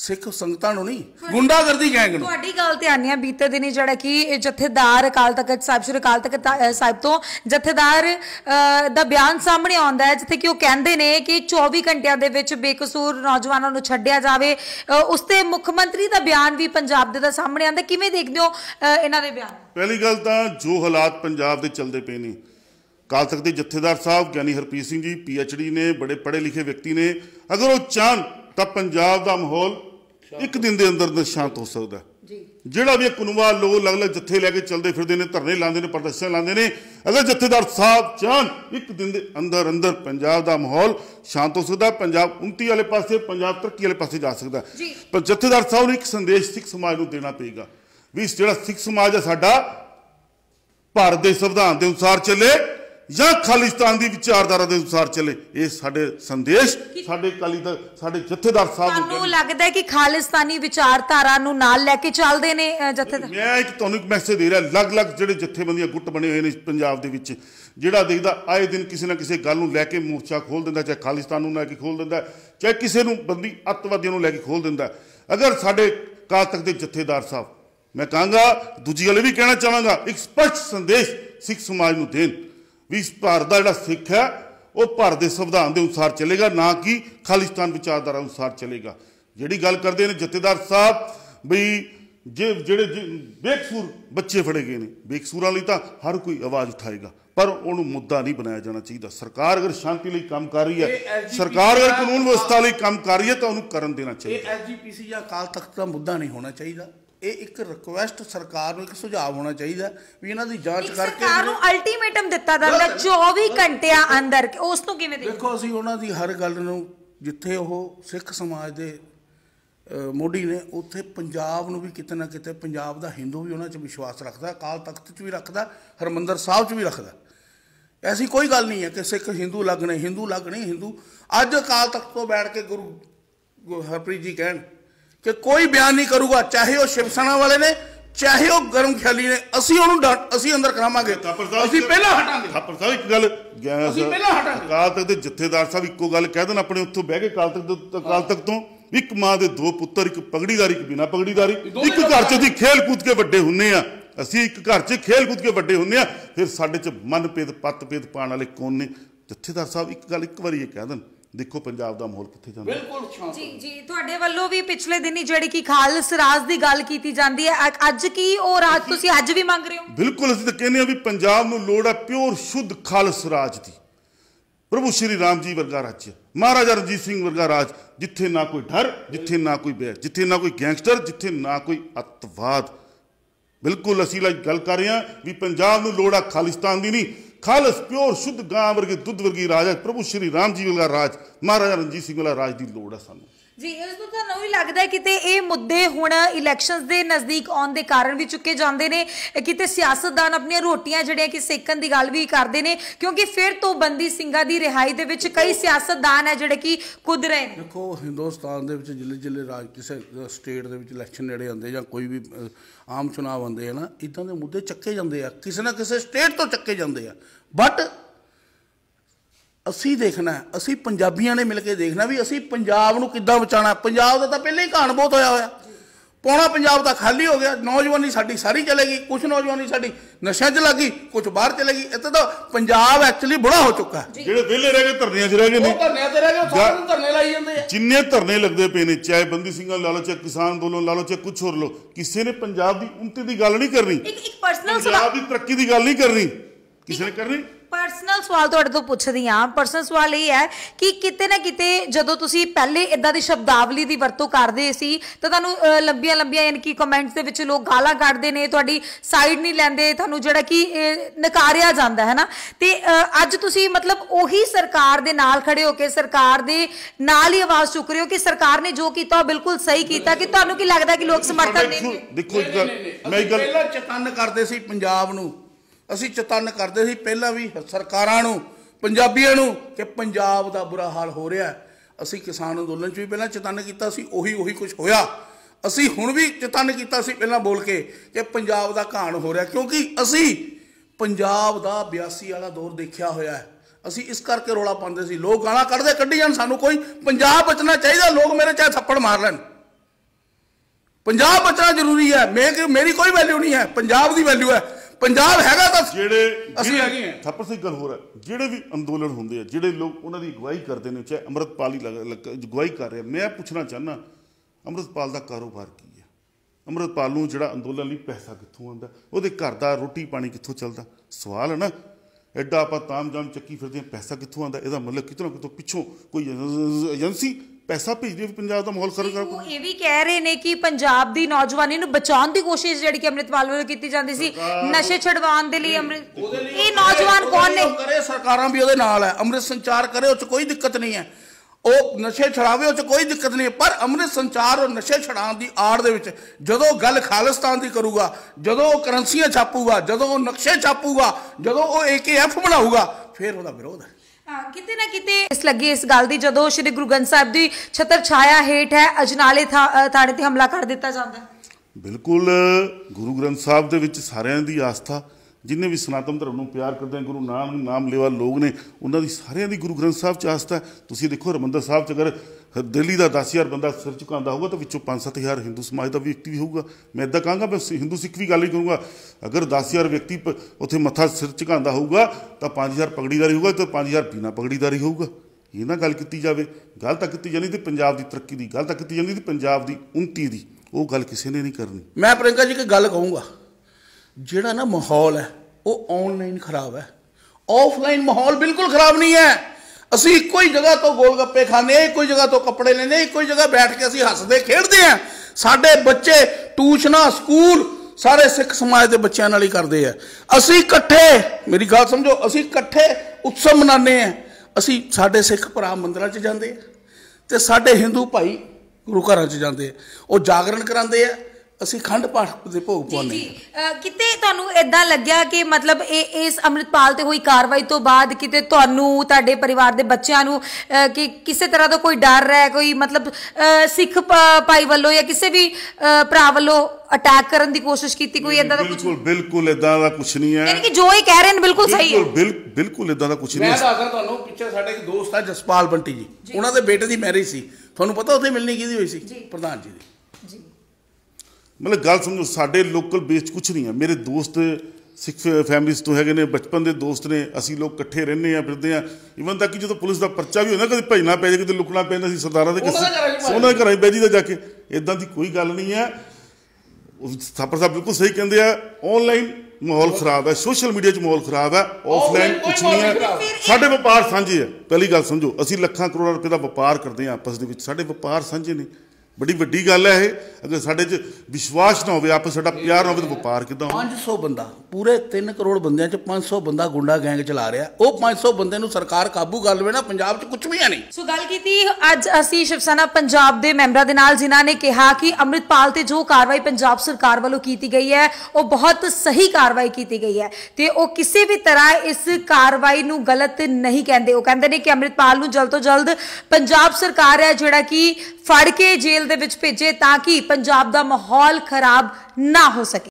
ਸਿੱਖ ਸੰਗਤਾਂ ਨੂੰ ਨਹੀਂ ਗੁੰਡਾਗਰਦੀ ਗੈਂਗ ਨੂੰ ਤੁਹਾਡੀ ਗੱਲ ਤੇ ਆਨੀ ਆ ਬੀਤੇ ਦਿਨੀ ਜਿਹੜਾ ਕਿ ਜਥੇਦਾਰ ਅਕਾਲ ਤਖਤ ਸਾਹਿਬ ਸ਼੍ਰੀ ਅਕਾਲ ਤਖਤ ਸਾਹਿਬ ਤੋਂ ਜਥੇਦਾਰ ਦਾ ਬਿਆਨ ਸਾਹਮਣੇ ਆਉਂਦਾ ਹੈ ਜਿੱਥੇ ਕਿ ਉਹ ਕਹਿੰਦੇ ਨੇ ਕਿ 24 ਘੰਟਿਆਂ ਦੇ ਵਿੱਚ ਬੇਕਸੂਰ ਨੌਜਵਾਨਾਂ ਨੂੰ ਛੱਡਿਆ ਜਾਵੇ ਉਸ ਤੇ ਮੁੱਖ ਮੰਤਰੀ ਦਾ ਬਿਆਨ ਵੀ ਪੰਜਾਬ ਦੇ ਦਾ ਸਾਹਮਣੇ ਆਉਂਦਾ ਕਿਵੇਂ ਦੇਖਦੇ ਹੋ ਇਹਨਾਂ ਦੇ ਬਿਆਨ ਪਹਿਲੀ ਗੱਲ ਤਾਂ ਜੋ ਹਾਲਾਤ ਪੰਜਾਬ ਦੇ ਚੱਲਦੇ ਪਏ ਨੇ ਕਾਲ ਤਖਤ ਦੇ ਜਥੇਦਾਰ ਸਾਹਿਬ ਗਿਆਨੀ ਹਰਪ੍ਰੀਤ ਸਿੰਘ ਜੀ ਪੀਐਚਡੀ ਨੇ ਬੜੇ ਪੜ੍ਹੇ ਲਿਖੇ ਵਿਅਕਤੀ ਨੇ ਅਗਰ ਉਹ ਚਾਹਣ ਤਾਂ ਪੰਜਾਬ ਦਾ ਮਾਹੌਲ ਇੱਕ ਦਿਨ ਦੇ ਅੰਦਰ ਅੰਦਰ ਸ਼ਾਂਤ ਹੋ ਸਕਦਾ ਜੀ ਜਿਹੜਾ ਵੀ ਕੁਨਵਾ ਲੋ ਲਗ ਲਗ ਜਿੱਥੇ ਲੈ ਕੇ ਚੱਲਦੇ ਫਿਰਦੇ ਨੇ ਧਰਨੇ ਲਾਉਂਦੇ ਨੇ ਪ੍ਰਦਰਸ਼ਨ ਲਾਉਂਦੇ ਨੇ ਅਗਰ ਜਥੇਦਾਰ ਸਾਹਿਬ ਚਾਹਣ ਇੱਕ ਦਿਨ ਦੇ ਅੰਦਰ ਅੰਦਰ ਪੰਜਾਬ ਦਾ ਮਾਹੌਲ ਸ਼ਾਂਤ ਹੋ ਸਕਦਾ ਪੰਜਾਬ 29 ਵਾਲੇ ਪਾਸੇ ਪੰਜਾਬ ਤਰੱਕੀ ਵਾਲੇ ਪਾਸੇ ਜਾ ਸਕਦਾ ਪਰ ਜਥੇਦਾਰ ਸਾਹਿਬ ਨੂੰ ਇੱਕ ਸੰਦੇਸ਼ ਸਿੱਖ ਸਮਾਜ ਨੂੰ ਦੇਣਾ ਪਏਗਾ ਵੀ ਜਿਹੜਾ ਸਿੱਖ ਸਮਾਜ ਹੈ ਸਾਡਾ ਭਾਰਤ ਦੇ ਸੰਵਿਧਾਨ ਦੇ ਅਨੁਸਾਰ ਚੱਲੇ ਜਾਂ ਖਾਲਿਸਤਾਨ ਦੀ ਵਿਚਾਰਧਾਰਾ ਦੇ ਅਨੁਸਾਰ ਚੱਲੇ ਇਹ ਸਾਡੇ ਸੰਦੇਸ਼ ਸਾਡੇ ਕਾਲੀ ਦਾ ਸਾਡੇ ਜਥੇਦਾਰ ਸਾਹਿਬ ਨੂੰ ਤੁਹਾਨੂੰ ਲੱਗਦਾ ਹੈ ਕਿ ਖਾਲਿਸਤਾਨੀ ਵਿਚਾਰਧਾਰਾ ਨੂੰ ਨਾਲ ਲੈ ਕੇ ਚੱਲਦੇ ਨੇ ਜਥੇਦਾਰ ਮੈਂ ਇੱਕ ਤੁਹਾਨੂੰ ਇੱਕ ਮੈਸੇਜ ਦੇ ਰਿਹਾ ਲਗ ਲਗ ਜਿਹੜੇ ਜਥੇਬੰਦੀਆਂ ਗੁੱਟ ਬਣੇ ਹੋਏ ਨੇ ਪੰਜਾਬ ਦੇ ਵਿੱਚ ਜਿਹੜਾ ਦੇਖਦਾ ਆਏ ਦਿਨ ਕਿਸੇ ਨਾ ਕਿਸੇ ਗੱਲ ਨੂੰ ਲੈ ਕੇ ਮੋਰਚਾ ਖੋਲ ਦਿੰਦਾ ਚਾਹੇ ਖਾਲਿਸਤਾਨ ਨੂੰ ਲੈ ਕੇ ਖੋਲ ਦਿੰਦਾ ਚਾਹੇ ਕਿਸੇ ਨੂੰ ਬੰਦੀ ਅੱਤਵਾਦੀਆਂ ਨੂੰ ਲੈ ਕੇ ਖੋਲ ਦਿੰਦਾ ਅਗਰ ਸਾਡੇ ਕਾਲ ਤੱਕ ਦੇ ਜਥੇਦਾਰ ਸਾਹਿਬ ਮੈਂ ਕਹਾਂਗਾ ਦੂਜੀ ਗੱਲ ਵੀ ਕਹਿਣਾ ਚਾਹਾਂਗਾ ਇੱਕ ਸਪਸ਼ਟ ਸੰਦੇਸ਼ ਸਿੱਖ ਸਮਾਜ ਨੂੰ ਦੇਣ ਵੀ ਭਾਰਤ ਦਾ ਜਿਹੜਾ ਸਿੱਖ ਹੈ ਉਹ ਭਾਰਤ ਦੇ ਸੰਵਿਧਾਨ ਦੇ ਅਨੁਸਾਰ ਚੱਲੇਗਾ ਨਾ ਕਿ ਖਾਲਿਸਤਾਨ ਵਿਚਾਰਧਾਰਾ ਅਨੁਸਾਰ ਚੱਲੇਗਾ ਜਿਹੜੀ ਗੱਲ ਕਰਦੇ ਨੇ ਜਥੇਦਾਰ ਸਾਹਿਬ ਵੀ ਜੇ ਜਿਹੜੇ ਬੇਕਸੂਰ ਬੱਚੇ ਫੜੇ ਗਏ ਨੇ ਬੇਕਸੂਰਾਂ ਲਈ ਤਾਂ ਹਰ ਕੋਈ ਆਵਾਜ਼ ਉਠਾਏਗਾ ਪਰ ਉਹਨੂੰ ਮੁੱਦਾ ਨਹੀਂ ਬਣਾਇਆ ਜਾਣਾ ਚਾਹੀਦਾ ਸਰਕਾਰ ਅਗਰ ਸ਼ਾਂਤੀ ਲਈ ਕੰਮ ਕਰ ਰਹੀ ਹੈ ਸਰਕਾਰ ਅਗਰ ਕਾਨੂੰਨ ਵਿਵਸਥਾ ਲਈ ਕੰਮ ਕਰ ਰਹੀ ਹੈ ਤਾਂ ਉਹਨੂੰ ਕਰਨ ਦੇਣਾ ਚਾਹੀਦਾ ਇਹ ਐਸਜੀਪੀਸੀ ਜਾਂ ਕਾਲ ਤਖਤ ਦਾ ਮੁੱਦਾ ਨਹੀਂ ਹੋਣਾ ਚਾਹੀਦਾ ਇਹ ਇੱਕ ਰਿਕੁਐਸਟ ਸਰਕਾਰ ਨੂੰ ਇੱਕ ਸੁਝਾਅ ਹੋਣਾ ਚਾਹੀਦਾ ਵੀ ਇਹਨਾਂ ਦੀ ਜਾਂਚ ਕਰਕੇ ਸਰਕਾਰ ਨੂੰ ਅਲਟੀਮੇਟਮ ਦਿੱਤਾ ਜਾਂਦਾ 24 ਘੰਟਿਆਂ ਅੰਦਰ ਉਸ ਨੂੰ ਕਿਵੇਂ ਦੇਖੋ ਦੇਖੋ ਅਸੀਂ ਉਹਨਾਂ ਦੀ ਹਰ ਗੱਲ ਨੂੰ ਜਿੱਥੇ ਉਹ ਸਿੱਖ ਸਮਾਜ ਦੇ ਮੋਢੀ ਨੇ ਉੱਥੇ ਪੰਜਾਬ ਨੂੰ ਵੀ ਕਿਤੇ ਨਾ ਕਿਤੇ ਪੰਜਾਬ ਦਾ ਹਿੰਦੂ ਵੀ ਉਹਨਾਂ 'ਚ ਵਿਸ਼ਵਾਸ ਰੱਖਦਾ ਕਾਲ ਤਖਤ 'ਚ ਵੀ ਰੱਖਦਾ ਹਰਮੰਦਰ ਸਾਹਿਬ 'ਚ ਵੀ ਰੱਖਦਾ ਐਸੀ ਕੋਈ ਗੱਲ ਨਹੀਂ ਹੈ ਕਿ ਸਿੱਖ ਹਿੰਦੂ ਲੱਗਣੇ ਹਿੰਦੂ ਲੱਗਣੇ ਹਿੰਦੂ ਅੱਜ ਅਕਾਲ ਤਖਤ ਤੋਂ ਬੈਠ ਕੇ ਗੁਰੂ ਹਰਪ੍ਰੀਤ ਜੀ ਕਹਿਣ ਕਿ ਕੋਈ ਬਿਆਨ ਨਹੀਂ ਕਰੂਗਾ ਚਾਹੇ ਉਹ ਸ਼ਿਵ ਸੈਨਾ ਵਾਲੇ ਨੇ ਚਾਹੇ ਉਹ ਗਰਮ ਖਿਆਲੀ ਨੇ ਅਸੀਂ ਉਹਨੂੰ ਅਸੀਂ ਅੰਦਰ ਕਰਾਵਾਂਗੇ ਅਸੀਂ ਪਹਿਲਾਂ ਹਟਾਂਗੇ ਥਾਪਰ ਸਾਹਿਬ ਇੱਕ ਗੱਲ ਅਸੀਂ ਪਹਿਲਾਂ ਹਟਾਂਗੇ ਕਾਲ ਤੱਕ ਦੇ ਜਥੇਦਾਰ ਸਾਹਿਬ ਇੱਕੋ ਗੱਲ ਕਹਿ ਦੇਣ ਆਪਣੇ ਉੱਥੋਂ ਬਹਿ ਕੇ ਕਾਲ ਤੱਕ ਕਾਲ ਤੱਕ ਤੋਂ ਇੱਕ ਮਾਂ ਦੇ ਦੋ ਪੁੱਤਰ ਇੱਕ ਪਗੜੀਦਾਰੀ ਇੱਕ ਬਿਨਾ ਪਗੜੀਦਾਰੀ ਇੱਕ ਘਰ ਚ ਦੀ ਖੇਲ ਕੂਦ ਕੇ ਵੱਡੇ ਹੁੰਨੇ ਆ ਅਸੀਂ ਇੱਕ ਘਰ 'ਚ ਖੇਲ ਕੂਦ ਕੇ ਵੱਡੇ ਹੁੰਨੇ ਆ ਫਿਰ ਸਾਡੇ 'ਚ ਮਨਪੇਦ ਪੇਦ ਪਾਣ ਵਾਲੇ ਕੌਣ ਨੇ ਜਥੇਦਾਰ ਸਾਹਿਬ ਇੱਕ ਗੱਲ ਇੱਕ ਵਾਰੀ ਇਹ ਕਹਿ ਦੇਣ ਦੇਖੋ ਪੰਜਾਬ ਦਾ ਮਾਹੌਲ ਕਿੱਥੇ ਜਾਂਦਾ ਬਿਲਕੁਲ ਜੀ ਜੀ ਤੁਹਾਡੇ ਵੱਲੋਂ ਵੀ ਪਿਛਲੇ ਦਿਨੀ ਜਿਹੜੀ ਕਿ ਖਾਲਸ ਰਾਜ ਦੀ ਗੱਲ ਕੀਤੀ ਜਾਂਦੀ ਹੈ ਅੱਜ ਕੀ ਉਹ ਰਾਜ ਤੁਸੀਂ ਅੱਜ ਵੀ ਮੰਗ ਰਹੇ ਹੋ ਬਿਲਕੁਲ ਅਸੀਂ ਤਾਂ ਕਹਿੰਦੇ ਆ ਵੀ ਪੰਜਾਬ ਨੂੰ ਲੋੜ ਹੈ ਪਿਓਰ ਸ਼ੁੱਧ ਖਾਲਸ ਰਾਜ ਦੀ ਪ੍ਰਭੂ ਸ਼੍ਰੀ ਰਾਮ ਜੀ ਵਰਗਾ ਰਾਜ ਮਹਾਰਾਜਾ ਰਜੀਤ ਸਿੰਘ ਵਰਗਾ ਰਾਜ ਜਿੱਥੇ ਨਾ ਕੋਈ ਡਰ ਜਿੱਥੇ ਨਾ ਕੋਈ ਬੈਰ ਜਿੱਥੇ ਨਾ ਕੋਈ ਗੈਂਗਸਟਰ ਜਿੱਥੇ ਨਾ ਕੋਈ ਅਤਵਾਦ ਬਿਲਕੁਲ ਅਸੀਂ ਗੱਲ ਕਰ ਰਹੇ ਹਾਂ ਵੀ ਪੰਜਾਬ ਨੂੰ ਲੋੜ ਆ ਖਾਲਿਸਤਾਨ ਦੀ ਨਹੀਂ ਖਾਲਸ ਪਿਓਰ ਸ਼ੁੱਧ ਗਾਂ ਵਰਗੇ ਦੁੱਧ ਵਰਗੀ ਰਾਜ ਪ੍ਰਭੂ ਸ਼੍ਰੀ ਰਾਮ ਜੀ ਵਾਲਾ ਰਾਜ ਮਹਾਰਾਜਾ ਰਣਜੀਤ ਸਿੰਘ ਵਾਲਾ ਰਾਜ ਦੀ ਲੋੜ ਹੈ ਸਾਨੂੰ ਜੀ ਇਸ ਨੂੰ ਤਾਂ ਨਹੀਂ ਲੱਗਦਾ ਕਿਤੇ ਇਹ ਮੁੱਦੇ ਹੁਣ ਇਲੈਕਸ਼ਨਸ ਦੇ ਨਜ਼ਦੀਕ ਆਉਣ ਦੇ ਕਾਰਨ ਵੀ ਚੁੱਕੇ ਜਾਂਦੇ ਨੇ ਕਿਤੇ ਸਿਆਸਤਦਾਨ ਆਪਣੀਆਂ ਰੋਟੀਆਂ ਜਿਹੜੀਆਂ ਕਿ ਸੇਕਣ ਦੀ ਗੱਲ ਵੀ ਕਰਦੇ ਨੇ ਕਿਉਂਕਿ ਫਿਰ ਤੋਂ ਬੰਦੀ ਸਿੰਘਾਂ ਦੀ ਰਿਹਾਈ ਦੇ ਵਿੱਚ ਕਈ ਸਿਆਸਤਦਾਨ ਹੈ ਜਿਹੜੇ ਕਿ ਕੁੱਦ ਰਹੇ ਨੇ ਦੇਖੋ ਹਿੰਦੁਸਤਾਨ ਦੇ ਵਿੱਚ ਜ਼ਿਲ੍ਹੇ ਜ਼ਿਲ੍ਹੇ ਰਾਜ ਕਿਸੇ ਸਟੇਟ ਦੇ ਵਿੱਚ ਇਲੈਕਸ਼ਨ ਨੇੜੇ ਆਉਂਦੇ ਜਾਂ ਕੋਈ ਵੀ ਆਮ ਚੋਣਾਂ ਆਉਂਦੇ ਹਨ ਇਦਾਂ ਦੇ ਮੁੱਦੇ ਚੱਕੇ ਜਾਂਦੇ ਆ ਕਿਸੇ ਨਾ ਕਿਸੇ ਸਟੇਟ ਤੋਂ ਚੱਕੇ ਜਾਂਦੇ ਆ ਬਟ ਅਸੀਂ ਦੇਖਣਾ ਅਸੀਂ ਪੰਜਾਬੀਆਂ ਨੇ ਮਿਲ ਕੇ ਦੇਖਣਾ ਵੀ ਅਸੀਂ ਪੰਜਾਬ ਨੂੰ ਕਿੱਦਾਂ ਬਚਾਣਾ ਪੰਜਾਬ ਦਾ ਤਾਂ ਪਹਿਲਾਂ ਹੀ ਘਾਣ ਬਹੁਤ ਹੋਇਆ ਹੋਇਆ ਪੌਣਾ ਪੰਜਾਬ ਤਾਂ ਖਾਲੀ ਹੋ ਗਿਆ ਨੌਜਵਾਨੀ ਸਾਡੀ ਸਾਰੀ ਚਲੇ ਗਈ ਕੁਝ ਨੌਜਵਾਨੀ ਸਾਡੀ ਨਸ਼ਿਆਂ 'ਚ ਲੱਗੀ ਕੁਝ ਬਾਹਰ ਚਲੇ ਗਈ ਇੱਥੇ ਤਾਂ ਪੰਜਾਬ ਐਕਚੁਅਲੀ ਬੁੜਾ ਹੋ ਚੁੱਕਾ ਜਿਹੜੇ ਵਿਲੇ ਰਹਿ ਗਏ ਧਰਨਿਆਂ 'ਚ ਰਹਿ ਗਏ ਨੇ ਉਹ ਧਰਨਿਆਂ 'ਤੇ ਰਹਿ ਗਏ ਸਾਰੇ ਨੂੰ ਧਰਨੇ ਲਾਈ ਜਾਂਦੇ ਆ ਜਿੰਨੇ ਧਰਨੇ ਲੱਗਦੇ ਪਏ ਨੇ ਚਾਹੇ ਬੰਦੀ ਸਿੰਘਾਂ ਲਾ ਲਓ ਚਾਹੇ ਕਿਸਾਨ ਅੰਦੋਲਨ ਲਾ ਲਓ ਚਾਹੇ ਕੁਝ ਹੋਰ ਲੋ ਕਿਸੇ ਨੇ ਪੰਜਾਬ ਦੀ ਉਨਤੀ ਦੀ ਗੱਲ ਨਹੀਂ ਕਰਨੀ ਇੱਕ ਇੱਕ ਪਰਸਨਲ ਸਵਾਲ ਪੰਜਾਬ ਦੀ ਤਰੱਕੀ ਦੀ ਗੱਲ ਨਹੀਂ ਕਰਨੀ ਕਿਸੇ ਨੇ ਕਰਨੀ ਪਰਸਨਲ ਸਵਾਲ ਤੁਹਾਡੇ ਤੋਂ ਪੁੱਛਦੀ ਆ ਪਰਸਨਲ ਸਵਾਲ ਇਹ ਹੈ ਕਿ ਕਿਤੇ ਨਾ ਕਿਤੇ ਜਦੋਂ ਤੁਸੀਂ ਪਹਿਲੇ ਇਦਾਂ ਦੀ ਸ਼ਬਦਾਵਲੀ ਦੀ ਵਰਤੋਂ ਕਰਦੇ ਸੀ ਤਾਂ ਤੁਹਾਨੂੰ ਲੰਬੀਆਂ ਲੰਬੀਆਂ ਯਾਨੀ ਕਿ ਕਮੈਂਟਸ ਦੇ ਵਿੱਚ ਲੋਕ ਗਾਲਾਂ ਕੱਢਦੇ ਨੇ ਤੁਹਾਡੀ ਸਾਈਡ ਨਹੀਂ ਲੈਂਦੇ ਤੁਹਾਨੂੰ ਜਿਹੜਾ ਕਿ ਨਕਾਰਿਆ ਜਾਂਦਾ ਹੈ ਨਾ ਤੇ ਅੱਜ ਤੁਸੀਂ ਮਤਲਬ ਉਹੀ ਸਰਕਾਰ ਦੇ ਨਾਲ ਖੜੇ ਹੋ ਕੇ ਸਰਕਾਰ ਦੇ ਨਾਲ ਹੀ ਆਵਾਜ਼ ਚੁੱਕ ਰਹੇ ਹੋ ਕਿ ਸਰਕਾਰ ਨੇ ਜੋ ਕੀਤਾ ਉਹ ਬਿਲਕੁਲ ਸਹੀ ਕੀਤਾ ਕਿ ਤੁਹਾਨੂੰ ਕੀ ਲੱਗਦਾ ਕਿ ਲੋਕ ਸਮਰਥਨ ਨਹੀਂ ਦੇਖੋ ਮੈਂ ਗੱਲ ਪਹਿਲਾਂ ਚਤੰਨ ਕਰਦੇ ਸੀ ਪੰਜਾਬ ਨੂੰ ਅਸੀਂ ਚਤਨ ਕਰਦੇ ਸੀ ਪਹਿਲਾਂ ਵੀ ਸਰਕਾਰਾਂ ਨੂੰ ਪੰਜਾਬੀਆਂ ਨੂੰ ਕਿ ਪੰਜਾਬ ਦਾ ਬੁਰਾ ਹਾਲ ਹੋ ਰਿਹਾ ਹੈ ਅਸੀਂ ਕਿਸਾਨ ਅੰਦੋਲਨ 'ਚ ਵੀ ਪਹਿਲਾਂ ਚਤਨ ਕੀਤਾ ਸੀ ਉਹੀ ਉਹੀ ਕੁਝ ਹੋਇਆ ਅਸੀਂ ਹੁਣ ਵੀ ਚਤਨ ਕੀਤਾ ਸੀ ਪਹਿਲਾਂ ਬੋਲ ਕੇ ਕਿ ਪੰਜਾਬ ਦਾ ਘਾਣ ਹੋ ਰਿਹਾ ਕਿਉਂਕਿ ਅਸੀਂ ਪੰਜਾਬ ਦਾ 82 ਵਾਲਾ ਦੌਰ ਦੇਖਿਆ ਹੋਇਆ ਹੈ ਅਸੀਂ ਇਸ ਕਰਕੇ ਰੋਲਾ ਪਾਉਂਦੇ ਸੀ ਲੋਕ ਗਾਲਾਂ ਕੱਢਦੇ ਕੱਢੀ ਜਾਣ ਸਾਨੂੰ ਕੋਈ ਪੰਜਾਬ ਬਚਣਾ ਚਾਹੀਦਾ ਲੋਕ ਮੇਰੇ ਚਾਹੇ ਥੱਪੜ ਮਾਰ ਲੈਣ ਪੰਜਾਬ ਬਚਣਾ ਜ਼ਰੂਰੀ ਹੈ ਮੇਰੀ ਕੋਈ ਵੈਲਿਊ ਨਹੀਂ ਹੈ ਪੰਜਾਬ ਦੀ ਵੈਲਿਊ ਹੈ ਪੰਜਾਬ ਹੈਗਾ ਤਾਂ ਜਿਹੜੇ ਅਸੀਂ ਹੈਗੇ ਆ ਥੱਪੜ ਸਿੰਘ ਗੱਲ ਹੋ ਰਿਹਾ ਜਿਹੜੇ ਵੀ ਅੰਦੋਲਨ ਹੁੰਦੇ ਆ ਜਿਹੜੇ ਲੋਕ ਉਹਨਾਂ ਦੀ ਅਗਵਾਈ ਕਰਦੇ ਨੇ ਚਾਹੇ ਅਮਰਤਪਾਲ ਹੀ ਅਗਵਾਈ ਕਰ ਰਿਹਾ ਮੈਂ ਪੁੱਛਣਾ ਚਾਹਨਾ ਅਮਰਤਪਾਲ ਦਾ ਕਾਰੋਬਾਰ ਕੀ ਹੈ ਅਮਰਤਪਾਲ ਨੂੰ ਜਿਹੜਾ ਅੰਦੋਲਨ ਲਈ ਪੈਸਾ ਕਿੱਥੋਂ ਆਉਂਦਾ ਉਹਦੇ ਘਰ ਦਾ ਰੋਟੀ ਪਾਣੀ ਕਿੱਥੋਂ ਚੱਲਦਾ ਸਵਾਲ ਹੈ ਨਾ ਐਡਾ ਆਪਾਂ ਤਾਮ ਜਾਮ ਚੱਕੀ ਫਿਰਦੇ ਆ ਪੈਸਾ ਕਿੱਥੋਂ ਆਉਂਦਾ ਇਹਦਾ ਮਤਲਬ ਕਿਤਨਾ ਕਿਤੋਂ ਪਿੱਛੋਂ ਕੋਈ ਏਜੰਸੀ ਪੈਸਾ ਭੇਜਦੇ ਹੋ ਪੰਜਾਬ ਦਾ ਮਾਹੌਲ ਖਰਾਬ ਉਹ ਇਹ ਵੀ ਕਹਿ ਰਹੇ ਨੇ ਕਿ ਪੰਜਾਬ ਦੀ ਨੌਜਵਾਨੀ ਨੂੰ ਬਚਾਉਣ ਦੀ ਕੋਸ਼ਿਸ਼ ਜਿਹੜੀ ਕਿ ਅਮਰਿਤਪਾਲ ਵੱਲੋਂ ਕੀਤੀ ਜਾਂਦੀ ਸੀ ਨਸ਼ੇ ਛਡਵਾਉਣ ਦੇ ਲਈ ਅਮਰਿਤ ਇਹ ਨੌਜਵਾਨ ਕੌਣ ਨੇ ਕਰੇ ਸਰਕਾਰਾਂ ਵੀ ਉਹਦੇ ਨਾਲ ਹੈ ਅਮਰਿਤ ਸੰਚਾਰ ਕਰੇ ਉਹ ਚ ਕੋਈ ਦਿੱਕਤ ਨਹੀਂ ਹੈ ਉਹ ਨਸ਼ੇ ਛਡਾਵੇ ਉਹ ਚ ਕੋਈ ਦਿੱਕਤ ਨਹੀਂ ਪਰ ਅਮਰਿਤ ਸੰਚਾਰ ਔਰ ਨਸ਼ੇ ਛਡਾਉਣ ਦੀ ਆੜ ਦੇ ਵਿੱਚ ਜਦੋਂ ਗੱਲ ਖਾਲਿਸਤਾਨ ਦੀ ਕਰੂਗਾ ਜਦੋਂ ਉਹ ਕਰੰਸੀਆਂ ਛਾਪੂਗਾ ਜਦੋਂ ਉਹ ਨਕਸ਼ੇ ਛਾਪੂਗਾ ਜਦੋਂ ਉਹ ਏਕੇਐਫ ਬਣਾਊਗਾ ਫਿਰ ਉਹਦਾ ਵਿਰੋਧ ਹੈ ਕਿਤੇ ਨਾ ਕਿਤੇ ਇਸ ਲੱਗੀ ਇਸ ਗੱਲ ਦੀ ਜਦੋਂ ਸ਼੍ਰੀ ਗੁਰੂ ਗ੍ਰੰਥ ਸਾਹਿਬ ਦੀ ਛਤਰ ਛਾਇਆ ਹੇਠ ਹੈ ਅਜਨਾਲੇ ਥਾਣੇ ਤੇ ਹਮਲਾ ਕਰ ਦਿੱਤਾ ਜਾਂਦਾ ਬਿਲਕੁਲ ਗੁਰੂ ਗ੍ਰੰਥ ਸਾਹਿਬ ਦੇ ਵਿੱਚ ਸਾਰਿਆਂ ਦੀ ਆਸਥਾ ਜਿੰਨੇ ਵੀ ਸਨਾਤਨ ਧਰਮ ਨੂੰ ਪਿਆਰ ਕਰਦੇ ਗੁਰੂ ਨਾਮ ਨਾਮ ਲੈਵਾ ਲੋਕ ਨੇ ਉਹਨਾਂ ਦੀ ਸਾਰਿਆਂ ਦੀ ਗੁਰੂ ਗ੍ਰੰਥ ਸਾਹਿਬ ਚ ਆਸਤਾ ਤੁਸੀਂ ਦੇਖੋ ਹਰਮੰਦਰ ਸਾਹਿਬ ਚ ਅਗਰ ਦਿੱਲੀ ਦਾ 10000 ਬੰਦਾ ਸਿਰ ਝੁਕਾਉਂਦਾ ਹੋਊਗਾ ਤਾਂ ਵਿੱਚੋਂ 5-7000 ਹਿੰਦੂ ਸਮਾਜ ਦਾ ਵਿਅਕਤੀ ਵੀ ਹੋਊਗਾ ਮੈਂ ਇਦਾਂ ਕਹਾਂਗਾ ਮੈਂ ਹਿੰਦੂ ਸਿੱਖ ਵੀ ਗੱਲ ਹੀ ਕਰੂੰਗਾ ਅਗਰ 10000 ਵਿਅਕਤੀ ਉੱਥੇ ਮੱਥਾ ਸਿਰ ਝੁਕਾਉਂਦਾ ਹੋਊਗਾ ਤਾਂ 5000 ਪਗੜੀਦਾਰੀ ਹੋਊਗਾ ਤੇ 5000 ਬਿਨਾ ਪਗੜੀਦਾਰੀ ਹੋਊਗਾ ਇਹ ਨਾ ਗੱਲ ਕੀਤੀ ਜਾਵੇ ਗੱਲ ਤਾਂ ਕੀਤੀ ਜਾਂਦੀ ਤੇ ਪੰਜਾਬ ਦੀ ਤਰੱਕੀ ਦੀ ਗੱਲ ਤਾਂ ਕੀਤੀ ਜਾਂਦੀ ਤੇ ਪੰਜਾਬ ਦੀ ਉਨਤੀ ਦੀ ਉਹ ਗੱਲ ਕਿਸੇ ਨੇ ਨਹੀਂ ਕਰਨੀ ਮੈਂ ਪ੍ਰਿੰਕਾ ਜੀ ਇੱਕ ਗੱਲ ਕਹੂੰਗਾ ਜਿਹੜਾ ਨਾ ਮਾਹੌਲ ਹੈ ਉਹ ਆਨਲਾਈਨ ਖਰਾਬ ਹੈ ਆਫਲਾਈਨ ਮਾਹੌਲ ਬਿਲਕੁਲ ਖਰਾਬ ਨਹੀਂ ਹੈ ਅਸੀਂ ਇੱਕੋ ਹੀ ਜਗ੍ਹਾ ਤੋਂ ਗੋਲ ਗੱਪੇ ਖਾਂਦੇ ਹਾਂ ਇੱਕੋ ਹੀ ਜਗ੍ਹਾ ਤੋਂ ਕੱਪੜੇ ਲੈਂਦੇ ਹਾਂ ਇੱਕੋ ਹੀ ਜਗ੍ਹਾ ਬੈਠ ਕੇ ਅਸੀਂ ਹੱਸਦੇ ਖੇਡਦੇ ਆ ਸਾਡੇ ਬੱਚੇ ਟੂਸ਼ਨਾ ਸਕੂਲ ਸਾਰੇ ਸਿੱਖ ਸਮਾਜ ਦੇ ਬੱਚਿਆਂ ਨਾਲ ਹੀ ਕਰਦੇ ਆ ਅਸੀਂ ਇਕੱਠੇ ਮੇਰੀ ਗੱਲ ਸਮਝੋ ਅਸੀਂ ਇਕੱਠੇ ਉਤਸਵ ਮਨਾਉਂਦੇ ਆ ਅਸੀਂ ਸਾਡੇ ਸਿੱਖ ਭਰਾ ਮੰਦਰਾਂ 'ਚ ਜਾਂਦੇ ਆ ਤੇ ਸਾਡੇ ਹਿੰਦੂ ਭਾਈ ਗੁਰੂ ਘਰਾਂ 'ਚ ਜਾਂਦੇ ਆ ਉਹ ਜਾਗਰਣ ਕਰਾਉਂਦੇ ਆ ਅਸੀਂ ਖੰਡ ਪਾਠ ਦੇ ਭੋਗ ਪਾਉਂਦੇ ਜੀ ਕਿਤੇ ਤੁਹਾਨੂੰ ਇਦਾਂ ਲੱਗਿਆ ਕਿ ਮਤਲਬ ਇਹ ਇਸ ਅੰਮ੍ਰਿਤਪਾਲ ਤੇ ਹੋਈ ਕਾਰਵਾਈ ਤੋਂ ਬਾਅਦ ਕਿਤੇ ਤੁਹਾਨੂੰ ਤੁਹਾਡੇ ਪਰਿਵਾਰ ਦੇ ਬੱਚਿਆਂ ਨੂੰ ਕਿ ਕਿਸੇ ਤਰ੍ਹਾਂ ਦਾ ਕੋਈ ਡਰ ਹੈ ਕੋਈ ਮਤਲਬ ਸਿੱਖ ਭਾਈ ਵੱਲੋਂ ਜਾਂ ਕਿਸੇ ਵੀ ਭਰਾ ਵੱਲੋਂ ਅਟੈਕ ਕਰਨ ਦੀ ਕੋਸ਼ਿਸ਼ ਕੀਤੀ ਕੋਈ ਇਦਾਂ ਦਾ ਕੁਝ ਬਿਲਕੁਲ ਬਿਲਕੁਲ ਇਦਾਂ ਦਾ ਕੁਝ ਨਹੀਂ ਹੈ ਯਾਨੀ ਕਿ ਜੋ ਇਹ ਕਹਿ ਰਹੇ ਨੇ ਬਿਲਕੁਲ ਸਹੀ ਹੈ ਬਿਲਕੁਲ ਬਿਲਕੁਲ ਇਦਾਂ ਦਾ ਕੁਝ ਨਹੀਂ ਮੈਂ ਦੱਸਦਾ ਤੁਹਾਨੂੰ ਪਿੱਛੇ ਸਾਡੇ ਇੱਕ ਦੋਸਤ ਆ ਜਸਪਾਲ ਬੰਟੀ ਜੀ ਉਹਨਾਂ ਦੇ ਬੇਟੇ ਦੀ ਮੈਰਿਜ ਸੀ ਤੁਹਾਨੂੰ ਪਤਾ ਉੱਥੇ ਮਿਲਣੀ ਕਿਹਦੀ ਹੋਈ ਸੀ ਪ੍ਰਧਾਨ ਜੀ ਦੀ ਮਤਲਬ ਗੱਲ ਸਮਝੋ ਸਾਡੇ ਲੋਕਲ ਬੇਸ ਕੁਝ ਨਹੀਂ ਹੈ ਮੇਰੇ ਦੋਸਤ ਸਿੱਖ ਫੈਮਿਲੀਸ ਤੋਂ ਹੈਗੇ ਨੇ ਬਚਪਨ ਦੇ ਦੋਸਤ ਨੇ ਅਸੀਂ ਲੋਕ ਇਕੱਠੇ ਰਹਿੰਦੇ ਆ ਫਿਰਦੇ ਆ ਇਵਨ ਤੱਕ ਜਦੋਂ ਪੁਲਿਸ ਦਾ ਪਰਚਾ ਵੀ ਹੁੰਦਾ ਕਦੇ ਭਜਣਾ ਪੈ ਜੇ ਕਿਤੇ ਲੁਕਣਾ ਪੈਂਦਾ ਸੀ ਸਰਦਾਰਾਂ ਦੇ ਕਿਸੇ ਉਹਨਾਂ ਦੇ ਘਰਾਂ ਹੀ ਬੈਜੀ ਦਾ ਜਾ ਕੇ ਇਦਾਂ ਦੀ ਕੋਈ ਗੱਲ ਨਹੀਂ ਹੈ ਸਾਪਰ ਸਾਹਿਬ ਬਿਲਕੁਲ ਸਹੀ ਕਹਿੰਦੇ ਆ ਆਨਲਾਈਨ ਮਾਹੌਲ ਖਰਾਬ ਹੈ ਸੋਸ਼ਲ ਮੀਡੀਆ 'ਚ ਮਾਹੌਲ ਖਰਾਬ ਹੈ ਆਫਲਾਈਨ ਕੁਝ ਨਹੀਂ ਹੈ ਸਾਡੇ ਵਪਾਰ ਸਾਂਝੇ ਆ ਪਹਿਲੀ ਗੱਲ ਸਮਝੋ ਅਸੀਂ ਲੱਖਾਂ ਕਰੋੜਾਂ ਰੁਪਏ ਦਾ ਵਪਾਰ ਕਰਦੇ ਆ ਆਪਸ ਦੇ ਵਿੱਚ ਸਾਡੇ ਵਪਾਰ ਸਾਂਝੇ ਨੇ ਬੜੀ ਵੱਡੀ ਗੱਲ ਹੈ ਇਹ ਅਗਰ ਸਾਡੇ 'ਚ ਵਿਸ਼ਵਾਸ ਨਾ ਹੋਵੇ ਆਪਸ ਸਾਡਾ ਪਿਆਰ ਨਾ ਹੋਵੇ ਤਾਂ ਵਪਾਰ ਕਿਦਾਂ ਹੋਵੇ 500 ਬੰਦਾ ਪੂਰੇ 3 ਕਰੋੜ ਬੰਦਿਆਂ 'ਚ 500 ਬੰਦਾ ਗੁੰਡਾ ਗੈਂਗ ਚਲਾ ਰਿਹਾ ਉਹ 500 ਬੰਦੇ ਨੂੰ ਸਰਕਾਰ ਕਾਬੂ ਕਰ ਲਵੇ ਨਾ ਪੰਜਾਬ 'ਚ ਕੁਝ ਵੀ ਨਹੀਂ ਸੋ ਗੱਲ ਕੀਤੀ ਅੱਜ ਅਸੀਂ ਸ਼ਿਵਸੈਨਾ ਪੰਜਾਬ ਦੇ ਮੈਂਬਰਾਂ ਦੇ ਨਾਲ ਜਿਨ੍ਹਾਂ ਨੇ ਕਿਹਾ ਕਿ ਅਮਰਿਤਪਾਲ ਤੇ ਜੋ ਕਾਰਵਾਈ ਪੰਜਾਬ ਸਰਕਾਰ ਵੱਲੋਂ ਕੀਤੀ ਗਈ ਹੈ ਉਹ ਬਹੁਤ ਸਹੀ ਕਾਰਵਾਈ ਕੀਤੀ ਗਈ ਹੈ ਤੇ ਉਹ ਕਿਸੇ ਵੀ ਤਰ੍ਹਾਂ ਇਸ ਕਾਰਵਾਈ ਨੂੰ ਗਲਤ ਨਹੀਂ ਕਹਿੰਦੇ ਉਹ ਕਹਿੰਦੇ ਨੇ ਕਿ ਅਮਰਿਤਪਾਲ ਨੂੰ ਜਲਦ ਤੋਂ ਜਲਦ ਪੰਜਾਬ ਸਰਕਾਰ ਹੈ ਜਿਹੜਾ ਕਿ ਫੜ ਕੇ ਜੇਲ੍ਹ ਦੇ ਵਿੱਚ ਭੇਜੇ ਤਾਂ ਕਿ ਪੰਜਾਬ ਦਾ ਮਾਹੌਲ ਖਰਾਬ ਨਾ ਹੋ ਸਕੇ